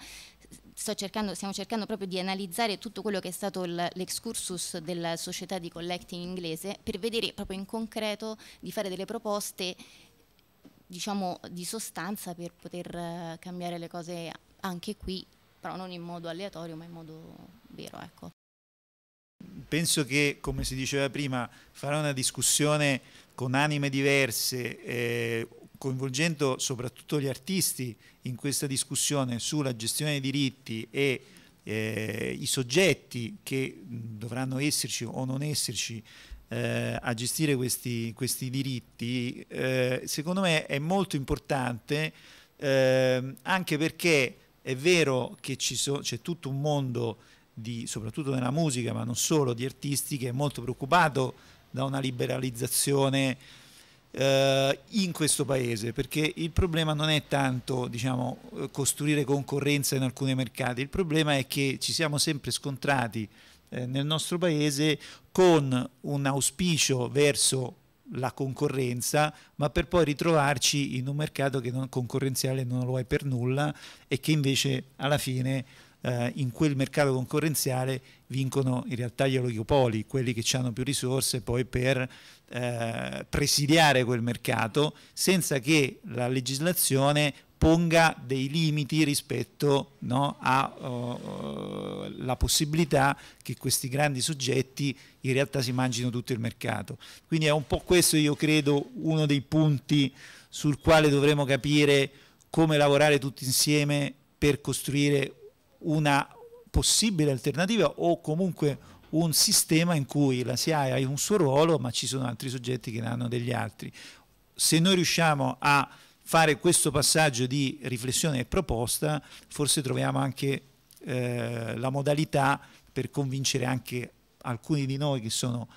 Cercando, stiamo cercando proprio di analizzare tutto quello che è stato l'excursus della società di collecting inglese per vedere proprio in concreto di fare delle proposte diciamo, di sostanza per poter eh, cambiare le cose anche qui, però non in modo aleatorio, ma in modo vero. Ecco. Penso che, come si diceva prima, fare una discussione con anime diverse, eh, coinvolgendo soprattutto gli artisti in questa discussione sulla gestione dei diritti e eh, i soggetti che dovranno esserci o non esserci eh, a gestire questi, questi diritti, eh, secondo me è molto importante eh, anche perché è vero che so, c'è tutto un mondo, di, soprattutto nella musica, ma non solo, di artisti che è molto preoccupato da una liberalizzazione eh, in questo paese, perché il problema non è tanto diciamo, eh, costruire concorrenza in alcuni mercati, il problema è che ci siamo sempre scontrati eh, nel nostro paese con un auspicio verso la concorrenza, ma per poi ritrovarci in un mercato che non concorrenziale non lo è per nulla e che invece alla fine eh, in quel mercato concorrenziale vincono in realtà gli oligopoli, quelli che hanno più risorse poi per eh, presidiare quel mercato senza che la legislazione ponga dei limiti rispetto no, alla uh, possibilità che questi grandi soggetti in realtà si mangino tutto il mercato. Quindi è un po' questo, io credo, uno dei punti sul quale dovremo capire come lavorare tutti insieme per costruire una possibile alternativa o comunque un sistema in cui la SIAE ha un suo ruolo ma ci sono altri soggetti che ne hanno degli altri. Se noi riusciamo a fare questo passaggio di riflessione e proposta, forse troviamo anche eh, la modalità per convincere anche alcuni di noi che sono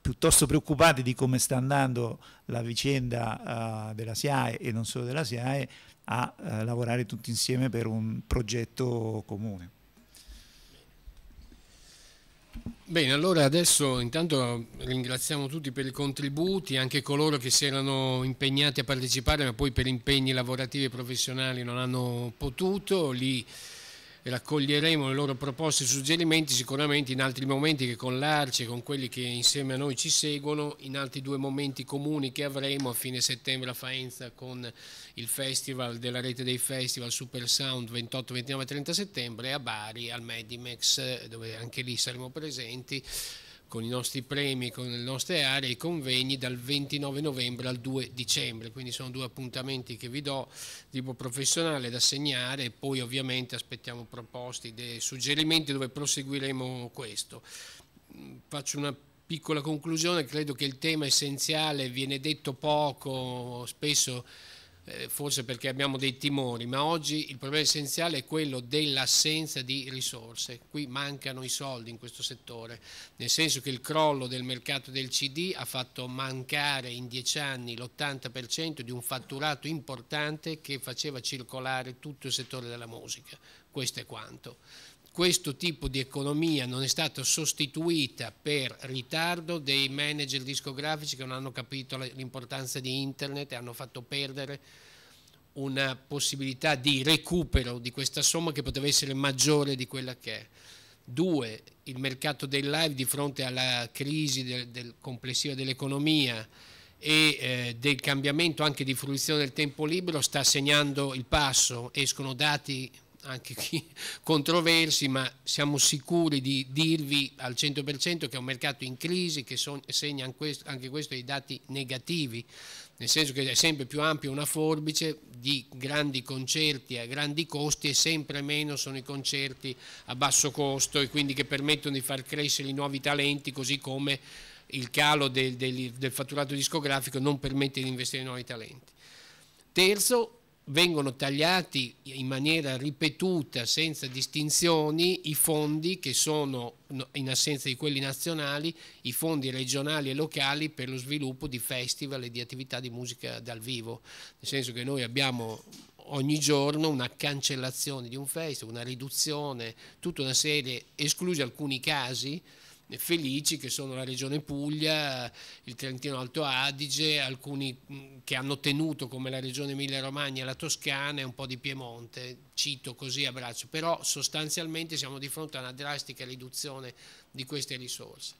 piuttosto preoccupati di come sta andando la vicenda uh, della SIAE e non solo della SIAE a uh, lavorare tutti insieme per un progetto comune. Bene, allora adesso intanto ringraziamo tutti per i contributi, anche coloro che si erano impegnati a partecipare ma poi per impegni lavorativi e professionali non hanno potuto. Li raccoglieremo le loro proposte e suggerimenti sicuramente in altri momenti che con l'Arce, con quelli che insieme a noi ci seguono, in altri due momenti comuni che avremo a fine settembre a Faenza con il festival della rete dei festival Super Sound 28, 29 e 30 settembre e a Bari al Medimex dove anche lì saremo presenti con i nostri premi, con le nostre aree, i convegni dal 29 novembre al 2 dicembre, quindi sono due appuntamenti che vi do tipo professionale da segnare e poi ovviamente aspettiamo proposte, idee, suggerimenti dove proseguiremo questo. Faccio una piccola conclusione, credo che il tema essenziale viene detto poco, spesso eh, forse perché abbiamo dei timori, ma oggi il problema essenziale è quello dell'assenza di risorse. Qui mancano i soldi in questo settore, nel senso che il crollo del mercato del CD ha fatto mancare in dieci anni l'80% di un fatturato importante che faceva circolare tutto il settore della musica. Questo è quanto questo tipo di economia non è stata sostituita per ritardo dei manager discografici che non hanno capito l'importanza di internet e hanno fatto perdere una possibilità di recupero di questa somma che poteva essere maggiore di quella che è. Due, il mercato del live di fronte alla crisi del, del complessiva dell'economia e eh, del cambiamento anche di fruizione del tempo libero sta segnando il passo, escono dati anche qui controversi, ma siamo sicuri di dirvi al 100% che è un mercato in crisi, che son, segna anche questo dei dati negativi, nel senso che è sempre più ampia una forbice di grandi concerti a grandi costi e sempre meno sono i concerti a basso costo e quindi che permettono di far crescere i nuovi talenti così come il calo del, del, del fatturato discografico non permette di investire in nuovi talenti. Terzo, vengono tagliati in maniera ripetuta, senza distinzioni, i fondi che sono, in assenza di quelli nazionali, i fondi regionali e locali per lo sviluppo di festival e di attività di musica dal vivo. Nel senso che noi abbiamo ogni giorno una cancellazione di un festival, una riduzione, tutta una serie, esclusi alcuni casi, felici che sono la regione Puglia, il Trentino Alto Adige, alcuni mm, che hanno tenuto come la regione Emilia Romagna, la Toscana e un po' di Piemonte, cito così a braccio, però sostanzialmente siamo di fronte a una drastica riduzione di queste risorse.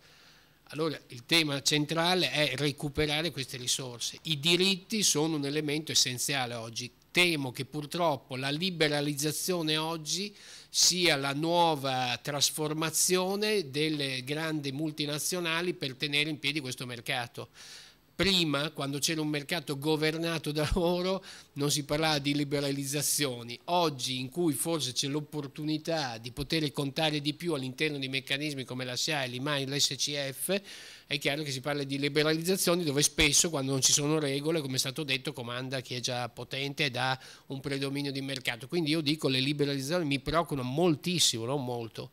Allora il tema centrale è recuperare queste risorse. I diritti sono un elemento essenziale oggi. Temo che purtroppo la liberalizzazione oggi sia la nuova trasformazione delle grandi multinazionali per tenere in piedi questo mercato prima, quando c'era un mercato governato da loro, non si parlava di liberalizzazioni. Oggi, in cui forse c'è l'opportunità di poter contare di più all'interno di meccanismi come la SIAE, l'IMAI, l'SCF, è chiaro che si parla di liberalizzazioni dove spesso, quando non ci sono regole, come è stato detto, comanda chi è già potente ed ha un predominio di mercato. Quindi io dico che le liberalizzazioni mi preoccupano moltissimo, non molto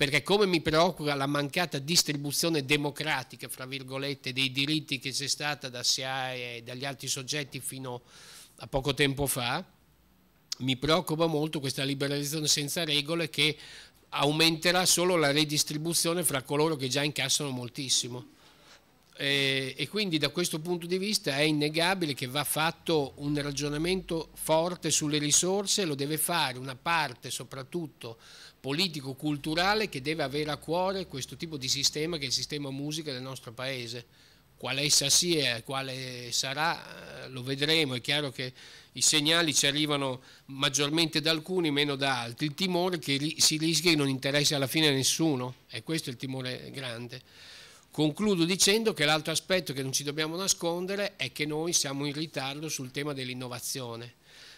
perché come mi preoccupa la mancata distribuzione democratica, fra virgolette, dei diritti che c'è stata da SIAE e dagli altri soggetti fino a poco tempo fa, mi preoccupa molto questa liberalizzazione senza regole che aumenterà solo la redistribuzione fra coloro che già incassano moltissimo. E, e quindi da questo punto di vista è innegabile che va fatto un ragionamento forte sulle risorse, lo deve fare una parte soprattutto politico-culturale che deve avere a cuore questo tipo di sistema che è il sistema musica del nostro paese. Quale essa sia, quale sarà, eh, lo vedremo. È chiaro che i segnali ci arrivano maggiormente da alcuni, meno da altri. Il timore che si rischia che non interessi alla fine a nessuno, e questo è il timore grande. Concludo dicendo che l'altro aspetto che non ci dobbiamo nascondere è che noi siamo in ritardo sul tema dell'innovazione.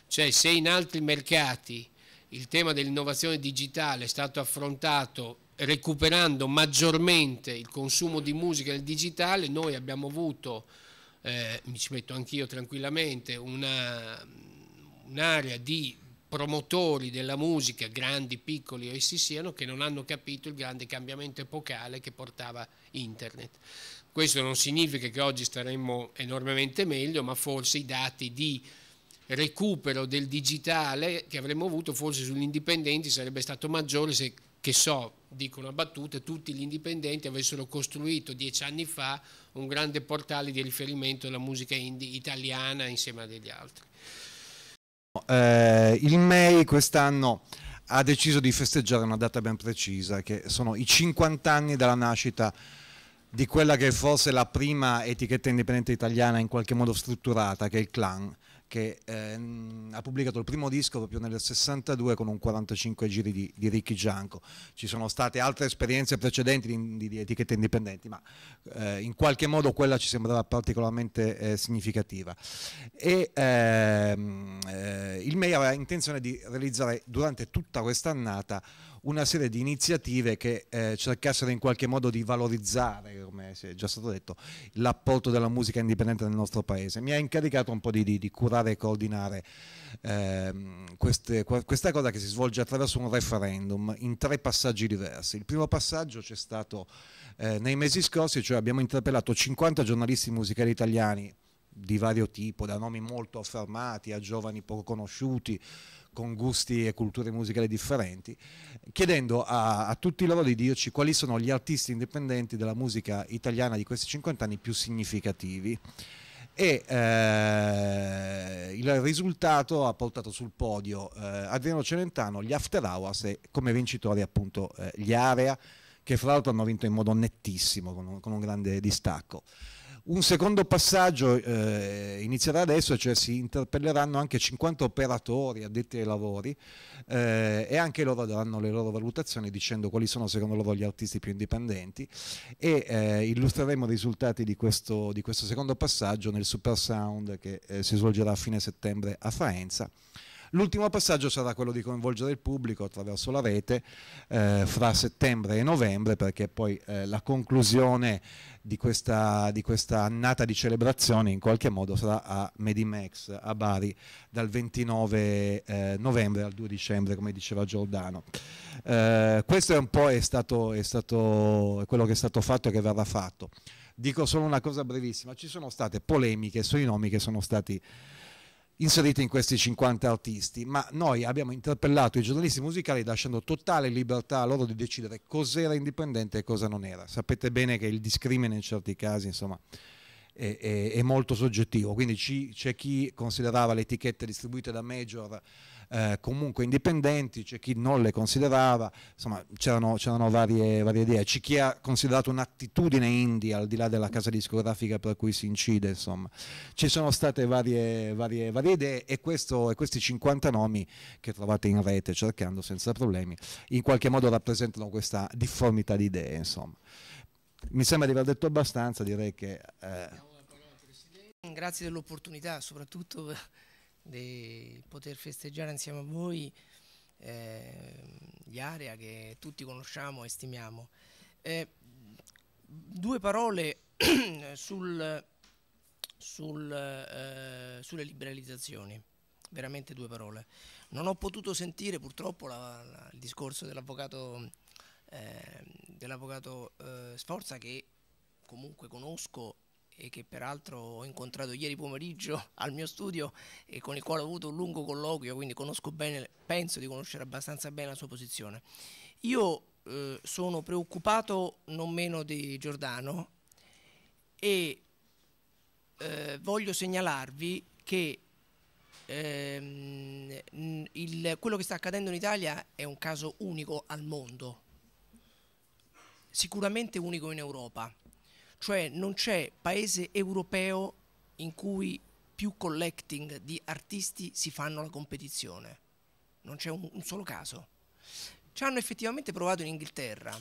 Cioè se in altri mercati il tema dell'innovazione digitale è stato affrontato recuperando maggiormente il consumo di musica nel digitale, noi abbiamo avuto, eh, mi ci metto anch'io tranquillamente, un'area un di promotori della musica, grandi, piccoli o essi siano, che non hanno capito il grande cambiamento epocale che portava internet. Questo non significa che oggi staremmo enormemente meglio, ma forse i dati di recupero del digitale che avremmo avuto forse sugli indipendenti sarebbe stato maggiore se, che so, dico una battuta, tutti gli indipendenti avessero costruito dieci anni fa un grande portale di riferimento alla musica indie italiana insieme agli altri. Eh, il MEI quest'anno ha deciso di festeggiare una data ben precisa, che sono i 50 anni dalla nascita di quella che è forse la prima etichetta indipendente italiana in qualche modo strutturata, che è il clan che eh, ha pubblicato il primo disco proprio nel 62 con un 45 giri di, di Ricky Gianco. Ci sono state altre esperienze precedenti di, di, di etichette indipendenti, ma eh, in qualche modo quella ci sembrava particolarmente eh, significativa. E, ehm, eh, il May aveva intenzione di realizzare durante tutta quest'annata una serie di iniziative che eh, cercassero in qualche modo di valorizzare, come si è già stato detto, l'apporto della musica indipendente nel nostro paese. Mi ha incaricato un po' di, di curare e coordinare ehm, queste, questa cosa che si svolge attraverso un referendum in tre passaggi diversi. Il primo passaggio c'è stato eh, nei mesi scorsi, cioè abbiamo interpellato 50 giornalisti musicali italiani di vario tipo, da nomi molto affermati a giovani poco conosciuti, con gusti e culture musicali differenti, chiedendo a, a, tutti loro di dirci quali sono gli artisti indipendenti della musica italiana di questi 50 anni più significativi. E eh, il risultato ha portato sul podio eh, Adriano Celentano, gli After Hours e come vincitori appunto eh, gli Area, che fra l'altro hanno vinto in modo nettissimo, con un, con un grande distacco. Un secondo passaggio eh, inizierà adesso, cioè si interpelleranno anche 50 operatori addetti ai lavori eh, e anche loro daranno le loro valutazioni dicendo quali sono secondo loro gli artisti più indipendenti e eh, illustreremo i risultati di questo, di questo, secondo passaggio nel Super Sound che eh, si svolgerà a fine settembre a Faenza. L'ultimo passaggio sarà quello di coinvolgere il pubblico attraverso la rete eh, fra settembre e novembre perché poi eh, la conclusione di questa, di questa, annata di celebrazioni in qualche modo sarà a Medimax a Bari dal 29 eh, novembre al 2 dicembre come diceva Giordano. Eh, questo è un po' è stato, è stato quello che è stato fatto e che verrà fatto. Dico solo una cosa brevissima, ci sono state polemiche sui nomi che sono stati inserite in questi 50 artisti, ma noi abbiamo interpellato i giornalisti musicali lasciando totale libertà a loro di decidere cos'era indipendente e cosa non era. Sapete bene che il discrimine in certi casi, insomma, è, è, è molto soggettivo, quindi c'è chi considerava le etichette distribuite da Major eh, comunque indipendenti, c'è chi non le considerava, insomma c'erano, varie, varie, idee, c'è chi ha considerato un'attitudine indie al di là della casa discografica per cui si incide, insomma ci sono state varie, varie, varie idee e, questo, e, questi 50 nomi che trovate in rete cercando senza problemi in qualche modo rappresentano questa difformità di idee. Insomma. Mi sembra di aver detto abbastanza, direi che... Eh, Grazie dell'opportunità, soprattutto di poter festeggiare insieme a voi eh, gli area che tutti conosciamo e stimiamo. Eh, due parole sul, sul, eh, sulle liberalizzazioni, veramente due parole. Non ho potuto sentire purtroppo la, la, il discorso dell'avvocato ehm, dell'avvocato eh, Sforza che comunque conosco e che peraltro ho incontrato ieri pomeriggio al mio studio e con il quale ho avuto un lungo colloquio, quindi conosco bene, penso di conoscere abbastanza bene la sua posizione. Io eh, sono preoccupato non meno di Giordano e eh, voglio segnalarvi che ehm, il, quello che sta accadendo in Italia è un caso unico al mondo, sicuramente unico in Europa cioè non c'è paese europeo in cui più collecting di artisti si fanno la competizione, non c'è un, un, solo caso. Ci hanno effettivamente provato in Inghilterra,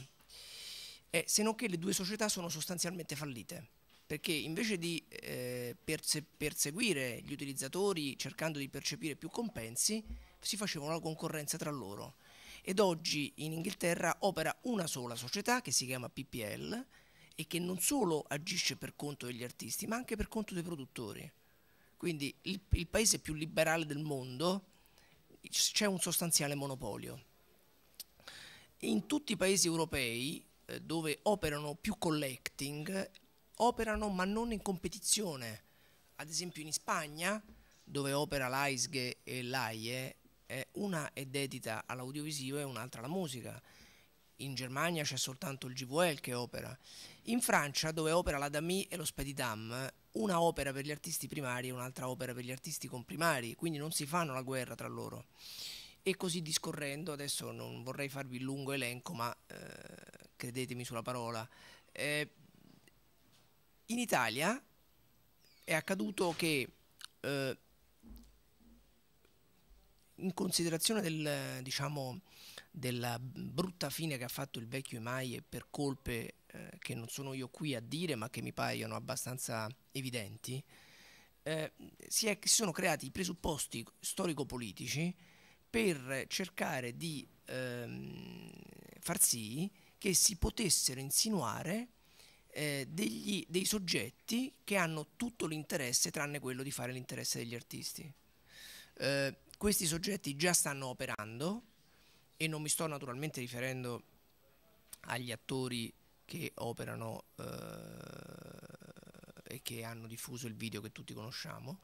eh, se non che le due società sono sostanzialmente fallite perché invece di eh, perse perseguire gli utilizzatori cercando di percepire più compensi, si facevano la concorrenza tra loro. Ed oggi in Inghilterra opera una sola società che si chiama PPL, e che non solo agisce per conto degli artisti, ma anche per conto dei produttori. Quindi il, il paese più liberale del mondo c'è un sostanziale monopolio. In tutti i paesi europei eh, dove operano più collecting, operano ma non in competizione. Ad esempio in Spagna, dove opera l'AISGE e l'AIE, eh, una è dedita all'audiovisivo e un'altra alla musica. In Germania c'è soltanto il GVL che opera. In Francia, dove opera la Dami e lo l'Ospedidam, una opera per gli artisti primari e un'altra opera per gli artisti comprimari, quindi non si fanno la guerra tra loro. E così discorrendo, adesso non vorrei farvi il lungo elenco, ma eh, credetemi sulla parola, eh, in Italia è accaduto che eh, in considerazione del, diciamo, della brutta fine che ha fatto il vecchio Emaie per colpe eh, che non sono io qui a dire ma che mi paiono abbastanza evidenti, eh, si, è, si, sono creati i presupposti storico-politici per cercare di ehm, far sì che si potessero insinuare eh, degli, dei soggetti che hanno tutto l'interesse tranne quello di fare l'interesse degli artisti. Eh, questi soggetti già stanno operando e non mi sto naturalmente riferendo agli attori che operano eh, e che hanno diffuso il video che tutti conosciamo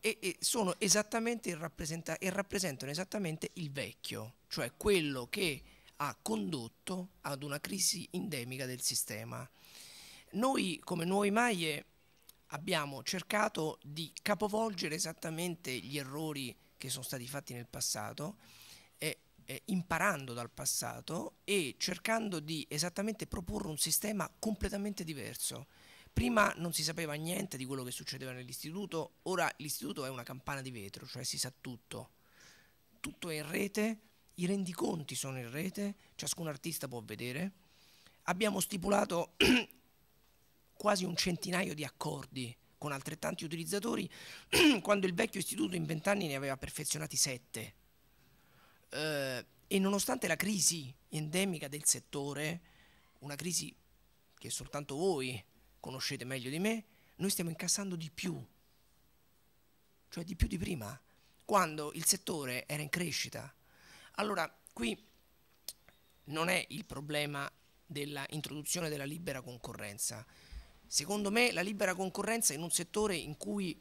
e, e sono esattamente rappresenta e rappresentano esattamente il vecchio, cioè quello che ha condotto ad una crisi endemica del sistema. Noi come Nuovi Maie abbiamo cercato di capovolgere esattamente gli errori che sono stati fatti nel passato eh, imparando dal passato e cercando di esattamente proporre un sistema completamente diverso. Prima non si sapeva niente di quello che succedeva nell'istituto, ora l'istituto è una campana di vetro, cioè si sa tutto. Tutto è in rete, i rendiconti sono in rete, ciascun artista può vedere. Abbiamo stipulato quasi un centinaio di accordi con altrettanti utilizzatori, quando il vecchio istituto in vent'anni ne aveva perfezionati sette eh, e nonostante la crisi endemica del settore, una crisi che soltanto voi conoscete meglio di me, noi stiamo incassando di più, cioè di più di prima, quando il settore era in crescita. Allora, qui non è il problema dell'introduzione della libera concorrenza. Secondo me la libera concorrenza in un settore in cui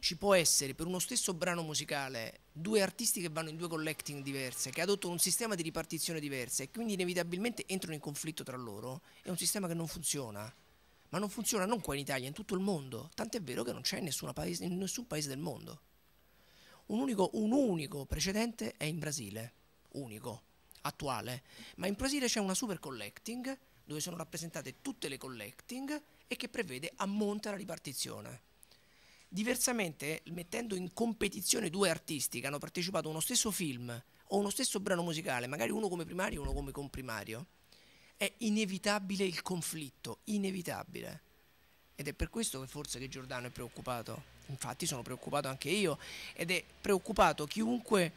ci può essere per uno stesso brano musicale due artisti che vanno in due collecting diverse, che adottano un sistema di ripartizione diverso e quindi inevitabilmente entrano in conflitto tra loro, è un sistema che non funziona. Ma non funziona non qua in Italia, in tutto il mondo. Tant'è vero che non c'è in, paese, in nessun paese del mondo. Un unico, un unico precedente è in Brasile, unico, attuale. Ma in Brasile c'è una super collecting dove sono rappresentate tutte le collecting e che prevede a monte la ripartizione. Diversamente, mettendo in competizione due artisti che hanno partecipato a uno stesso film o uno stesso brano musicale, magari uno come primario e uno come comprimario, è inevitabile il conflitto, inevitabile. Ed è per questo che forse che Giordano è preoccupato. Infatti sono preoccupato anche io ed è preoccupato chiunque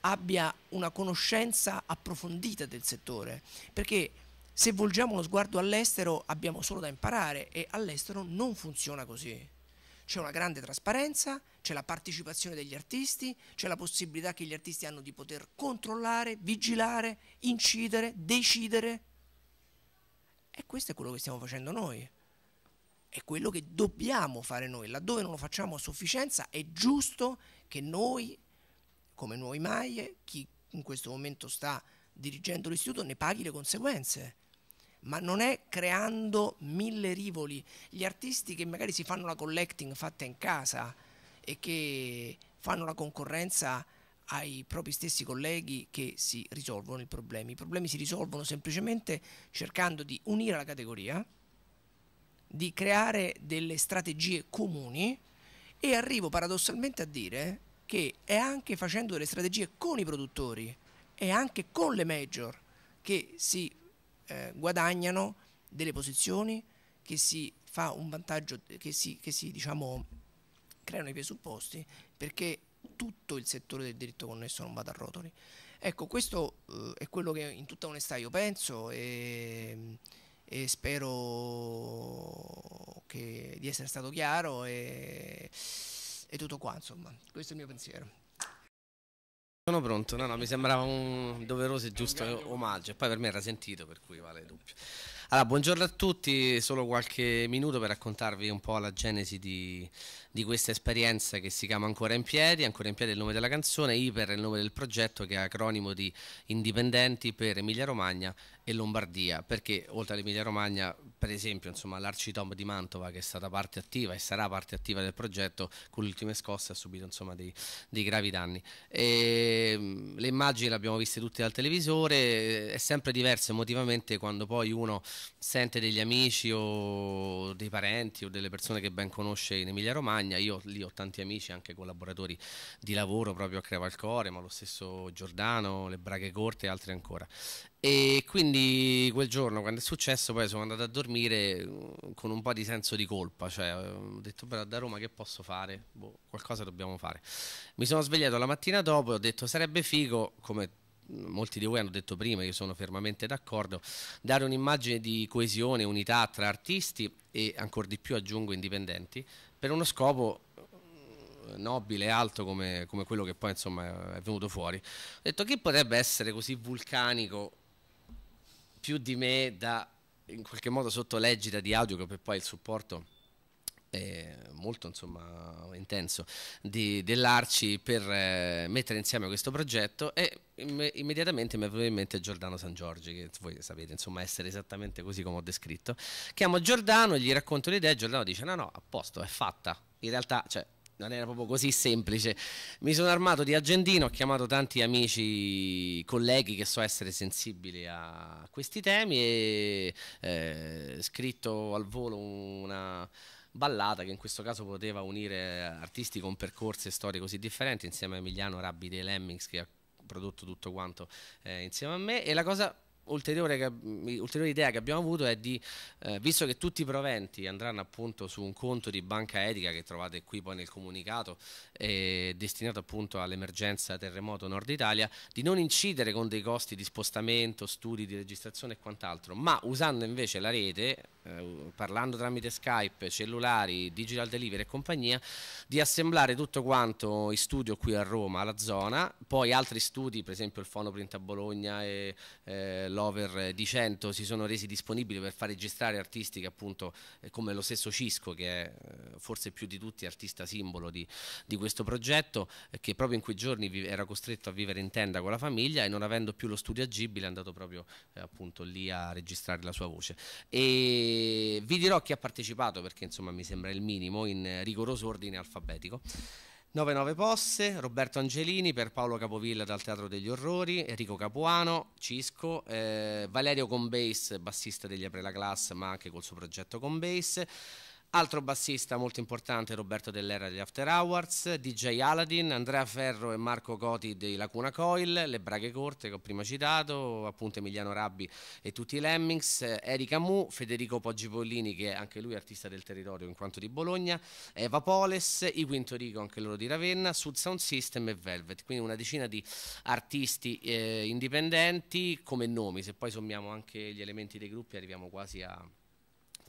abbia una conoscenza approfondita del settore, perché se volgiamo lo sguardo all'estero abbiamo solo da imparare e all'estero non funziona così c'è una grande trasparenza, c'è la partecipazione degli artisti, c'è la possibilità che gli artisti hanno di poter controllare, vigilare, incidere, decidere. E questo è quello che stiamo facendo noi. È quello che dobbiamo fare noi. Laddove non lo facciamo a sufficienza è giusto che noi, come noi maglie, chi in questo momento sta dirigendo l'istituto, ne paghi le conseguenze ma non è creando mille rivoli. Gli artisti che magari si fanno la collecting fatta in casa e che fanno la concorrenza ai propri stessi colleghi che si risolvono i problemi. I problemi si risolvono semplicemente cercando di unire la categoria, di creare delle strategie comuni e arrivo paradossalmente a dire che è anche facendo delle strategie con i produttori e anche con le major che si eh, guadagnano delle posizioni, che si fa un vantaggio, che si, che si diciamo, creano i presupposti perché tutto il settore del diritto connesso non vada a rotoli. Ecco, questo eh, è quello che in tutta onestà io penso e, e spero che, di essere stato chiaro e, e tutto qua, insomma, questo è il mio pensiero. Sono pronto, no, no, mi sembrava un doveroso e giusto omaggio, e poi per me era sentito, per cui vale dubbio. Allora, buongiorno a tutti, solo qualche minuto per raccontarvi un po' la genesi di, di questa esperienza che si chiama Ancora in Piedi, Ancora in Piedi è il nome della canzone, Iper è il nome del progetto che è acronimo di Indipendenti per Emilia Romagna e Lombardia, perché oltre all'Emilia Romagna, per esempio, insomma, l'Arcitomb di Mantova, che è stata parte attiva e sarà parte attiva del progetto, con le ultime scosse ha subito insomma, dei, dei, gravi danni. E, ehm, le immagini le abbiamo viste tutte dal televisore, è sempre diverso emotivamente quando poi uno sente degli amici o dei parenti o delle persone che ben conosce in Emilia Romagna, io lì ho tanti amici, anche collaboratori di lavoro proprio a Crevalcore, ma lo stesso Giordano, le Braghe Corte e altri ancora. E quindi quel giorno, quando è successo, poi sono andato a dormire mm, con un po' di senso di colpa, cioè mm, ho detto però da Roma che posso fare? Boh, qualcosa dobbiamo fare. Mi sono svegliato la mattina dopo e ho detto sarebbe figo, come molti di voi hanno detto prima, io sono fermamente d'accordo, dare un'immagine di coesione, unità tra artisti e ancora di più aggiungo indipendenti, per uno scopo mm, nobile, alto come, come quello che poi insomma è venuto fuori. Ho detto chi potrebbe essere così vulcanico più di me da in qualche modo sotto l'egida di Audio che poi il supporto è eh, molto insomma, intenso di, dell'Arci per eh, mettere insieme questo progetto e imme immediatamente mi è venuto in mente Giordano San Giorgi che voi sapete insomma essere esattamente così come ho descritto chiamo Giordano, gli racconto l'idea e Giordano dice no no a posto è fatta in realtà cioè non era proprio così semplice. Mi sono armato di agendino, ho chiamato tanti amici, colleghi che so essere sensibili a questi temi e eh, scritto al volo una ballata che in questo caso poteva unire artisti con percorsi e storie così differenti insieme a Emiliano Rabbi dei Lemmings che ha prodotto tutto quanto eh, insieme a me e la cosa ulteriore, ulteriore, idea che abbiamo avuto è di, eh, visto che tutti i proventi andranno appunto su un conto di banca etica che trovate qui poi nel comunicato, eh, destinato appunto all'emergenza terremoto nord Italia, di non incidere con dei costi di spostamento, studi di registrazione e quant'altro, ma usando invece la rete eh, parlando tramite Skype, cellulari, digital delivery e compagnia, di assemblare tutto quanto in studio qui a Roma, alla zona, poi altri studi, per esempio il Fonoprint a Bologna e eh, l'Over di 100 si sono resi disponibili per far registrare artisti che appunto eh, come lo stesso Cisco che è eh, forse più di tutti artista simbolo di, di questo progetto che proprio in quei giorni era costretto a vivere in tenda con la famiglia e non avendo più lo studio agibile è andato proprio appunto lì a registrare la sua voce. E vi dirò chi ha partecipato perché insomma mi sembra il minimo in rigoroso ordine alfabetico. 99 Posse, Roberto Angelini per Paolo Capovilla dal Teatro degli Orrori, Enrico Capuano, Cisco, eh, Valerio Combase, bassista degli Apre la Class ma anche col suo progetto Combase. Altro bassista molto importante Roberto Dell'Era degli After Hours, DJ Aladdin, Andrea Ferro e Marco Coti dei Lacuna Coil, Le Braghe Corte che ho prima citato, appunto Emiliano Rabbi e tutti i Lemmings, Erika Mu, Federico Poggi Pollini che anche lui artista del territorio in quanto di Bologna, Eva Poles, i Quinto Rico anche loro di Ravenna, Sud Sound System e Velvet, quindi una decina di artisti eh, indipendenti come nomi, se poi sommiamo anche gli elementi dei gruppi arriviamo quasi a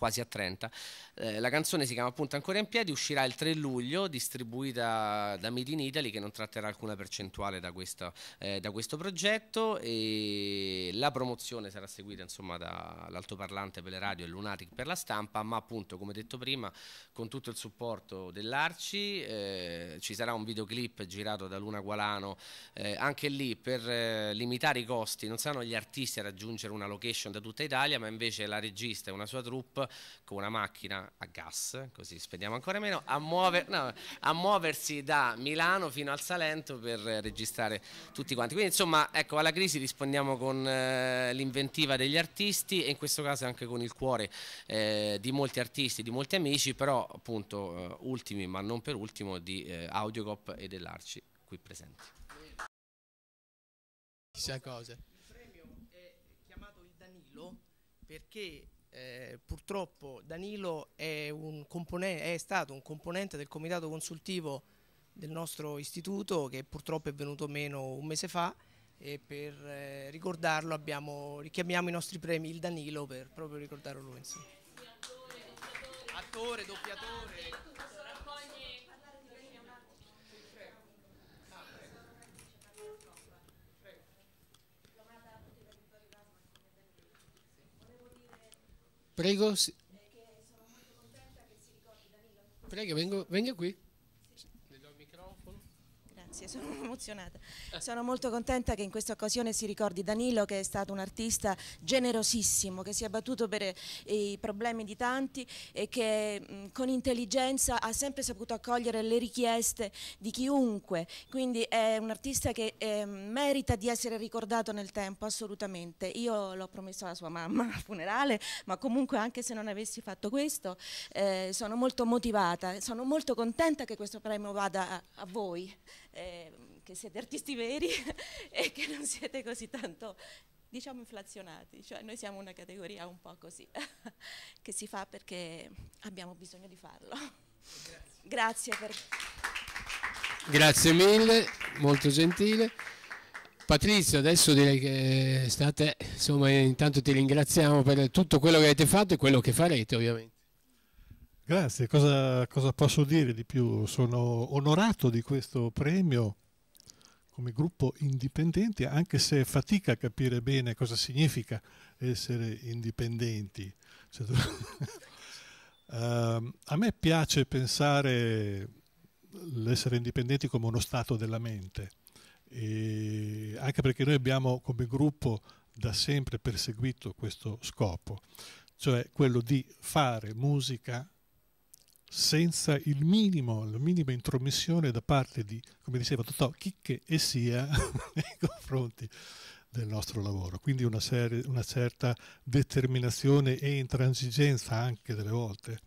quasi a 30. Eh, la canzone si chiama appunto Ancora in piedi, uscirà il 3 luglio, distribuita da Made in Italy che non tratterà alcuna percentuale da, questa, eh, da questo progetto e la promozione sarà seguita insomma dall'altoparlante per le radio e Lunatic per la stampa, ma appunto come detto prima con tutto il supporto dell'Arci eh, ci sarà un videoclip girato da Luna Gualano eh, anche lì per eh, limitare i costi, non saranno gli artisti a raggiungere una location da tutta Italia, ma invece la regista e una sua troupe con una macchina a gas, così spendiamo ancora meno, a, muover, no, a muoversi da Milano fino al Salento per registrare tutti quanti. Quindi insomma, ecco, alla crisi rispondiamo con eh, l'inventiva degli artisti e in questo caso anche con il cuore eh, di molti artisti, di molti amici, però appunto eh, ultimi ma non per ultimo di eh, Audiocop e dell'Arci qui presenti. Chissà cosa. Il premio è chiamato il Danilo perché eh, purtroppo Danilo è, è, stato un componente del comitato consultivo del nostro istituto che purtroppo è venuto meno un mese fa e per eh, ricordarlo abbiamo, richiamiamo i nostri premi il Danilo per proprio ricordarlo lui. Insomma. Attore, doppiatore. Prego. Prego, vengo, venga qui grazie, sono emozionata. Sono molto contenta che in questa occasione si ricordi Danilo che è stato un artista generosissimo, che si è battuto per eh, i problemi di tanti e che mm, con intelligenza ha sempre saputo accogliere le richieste di chiunque, quindi è un artista che eh, merita di essere ricordato nel tempo, assolutamente. Io l'ho promesso alla sua mamma al funerale, ma comunque anche se non avessi fatto questo eh, sono molto motivata, sono molto contenta che questo premio vada a, a voi eh, che siete artisti veri e che non siete così tanto diciamo inflazionati, cioè noi siamo una categoria un po' così, che si fa perché abbiamo bisogno di farlo. Grazie. Grazie, per... Grazie mille, molto gentile. Patrizio, adesso direi che state, insomma, intanto ti ringraziamo per tutto quello che avete fatto e quello che farete ovviamente. Grazie, cosa, cosa, posso dire di più? Sono onorato di questo premio come gruppo indipendenti, anche se fatica a capire bene cosa significa essere indipendenti. Cioè, uh, a me piace pensare l'essere indipendenti come uno stato della mente, e anche perché noi abbiamo come gruppo da sempre perseguito questo scopo, cioè quello di fare musica senza il minimo, la minima intromissione da parte di, come diceva Totò, chi che e sia nei confronti del nostro lavoro. Quindi una, serie, una certa determinazione e intransigenza anche delle volte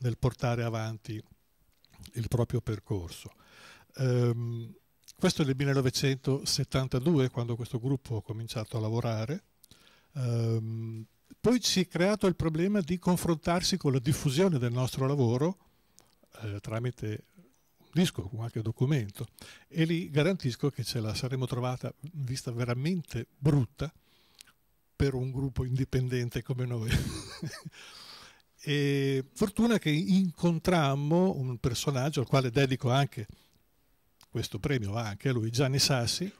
nel portare avanti il proprio percorso. Um, questo è il 1972 quando questo gruppo ha cominciato a lavorare. Um, poi si è creato il problema di confrontarsi con la diffusione del nostro lavoro eh, tramite un disco qualche documento e lì garantisco che ce la saremmo trovata vista veramente brutta per un gruppo indipendente come noi. e fortuna che incontrammo un personaggio al quale dedico anche questo premio, anche a lui, Gianni Sassi,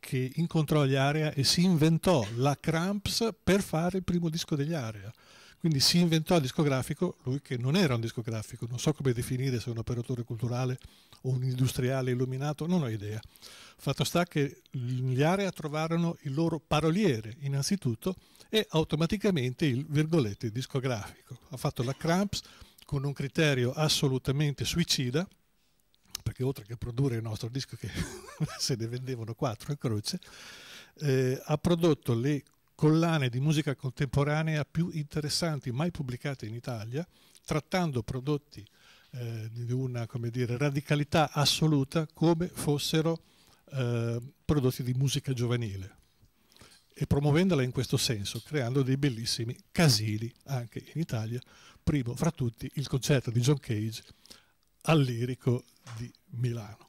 che incontrò gli Area e si inventò la Cramps per fare il primo disco degli Area. Quindi si inventò il discografico, lui che non era un discografico, non so come definire se un operatore culturale o un industriale illuminato, non ho idea. Fatto sta che gli Area trovarono il loro paroliere innanzitutto e automaticamente il virgolette discografico. Ha fatto la Cramps con un criterio assolutamente suicida, perché oltre che produrre il nostro disco che se ne vendevano quattro a croce, eh, ha prodotto le collane di musica contemporanea più interessanti mai pubblicate in Italia, trattando prodotti eh, di una dire, radicalità assoluta come fossero eh, prodotti di musica giovanile e promuovendola in questo senso, creando dei bellissimi casini anche in Italia, primo fra tutti il concerto di John Cage al Lirico di Milano.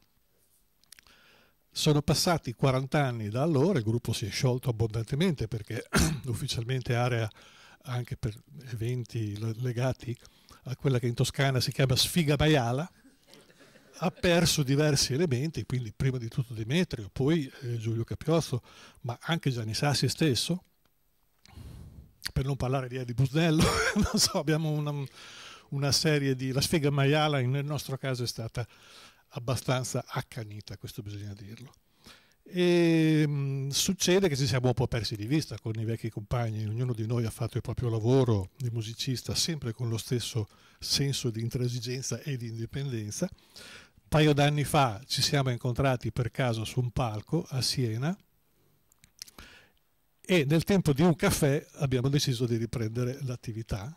Sono passati 40 anni da allora, il gruppo si è sciolto abbondantemente perché ufficialmente area anche per eventi legati a quella che in Toscana si chiama sfiga baiala, ha perso diversi elementi, quindi prima di tutto Demetrio, poi eh, Giulio Capiozzo, ma anche Gianni Sassi stesso, per non parlare di Eddie Busnello, so, abbiamo una, una serie di... La sfega maiala nel nostro caso è stata abbastanza accanita, questo bisogna dirlo. E ehm, succede che ci siamo un po' persi di vista con i vecchi compagni, ognuno di noi ha fatto il proprio lavoro di musicista sempre con lo stesso senso di intransigenza e di indipendenza. Un paio d'anni fa ci siamo incontrati per caso su un palco a Siena e nel tempo di un caffè abbiamo deciso di riprendere l'attività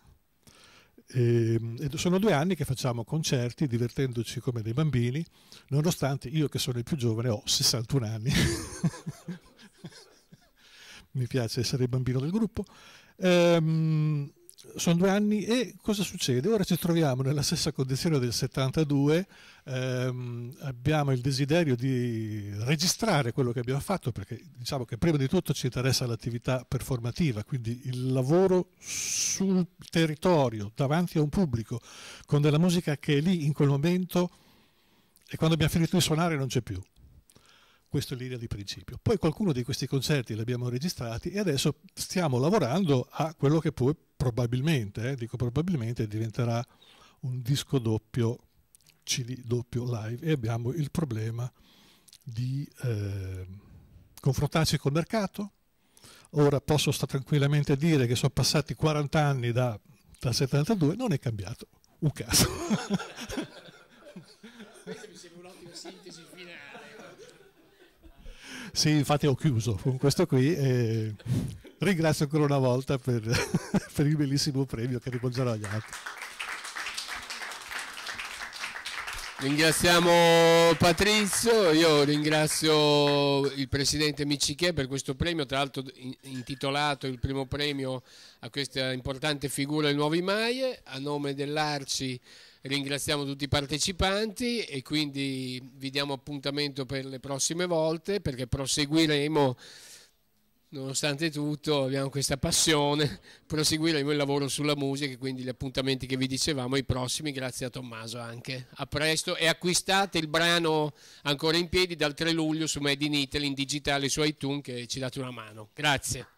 Ehm, e, sono due anni che facciamo concerti divertendoci come dei bambini, nonostante io che sono il più giovane ho 61 anni. Mi piace essere il bambino del gruppo. Ehm, sono due anni e cosa succede? Ora ci troviamo nella stessa condizione del 72, ehm, abbiamo il desiderio di registrare quello che abbiamo fatto perché diciamo che prima di tutto ci interessa l'attività performativa, quindi il lavoro sul territorio, davanti a un pubblico, con della musica che è lì in quel momento e quando abbiamo finito di suonare non c'è più. Questo è l'idea di principio. Poi qualcuno di questi concerti li abbiamo registrati e adesso stiamo lavorando a quello che poi probabilmente, eh, dico probabilmente, diventerà un disco doppio, CD doppio live e abbiamo il problema di eh, confrontarci col mercato. Ora posso sta tranquillamente dire che sono passati 40 anni da, da 72, non è cambiato un caso. Sì, infatti ho chiuso con questo qui. E ringrazio ancora una volta per, per il bellissimo premio che rivolgerò agli altri. Ringraziamo Patrizio, io ringrazio il presidente Micichè per questo premio, tra l'altro intitolato il primo premio a questa importante figura del Nuovi Maie, a nome dell'Arci ringraziamo tutti i partecipanti e quindi vi diamo appuntamento per le prossime volte perché proseguiremo nonostante tutto abbiamo questa passione, proseguiremo il lavoro sulla musica e quindi gli appuntamenti che vi dicevamo, i prossimi, grazie a Tommaso anche. A presto e acquistate il brano ancora in piedi dal 3 luglio su Made in Italy in digitale su iTunes che ci date una mano. Grazie.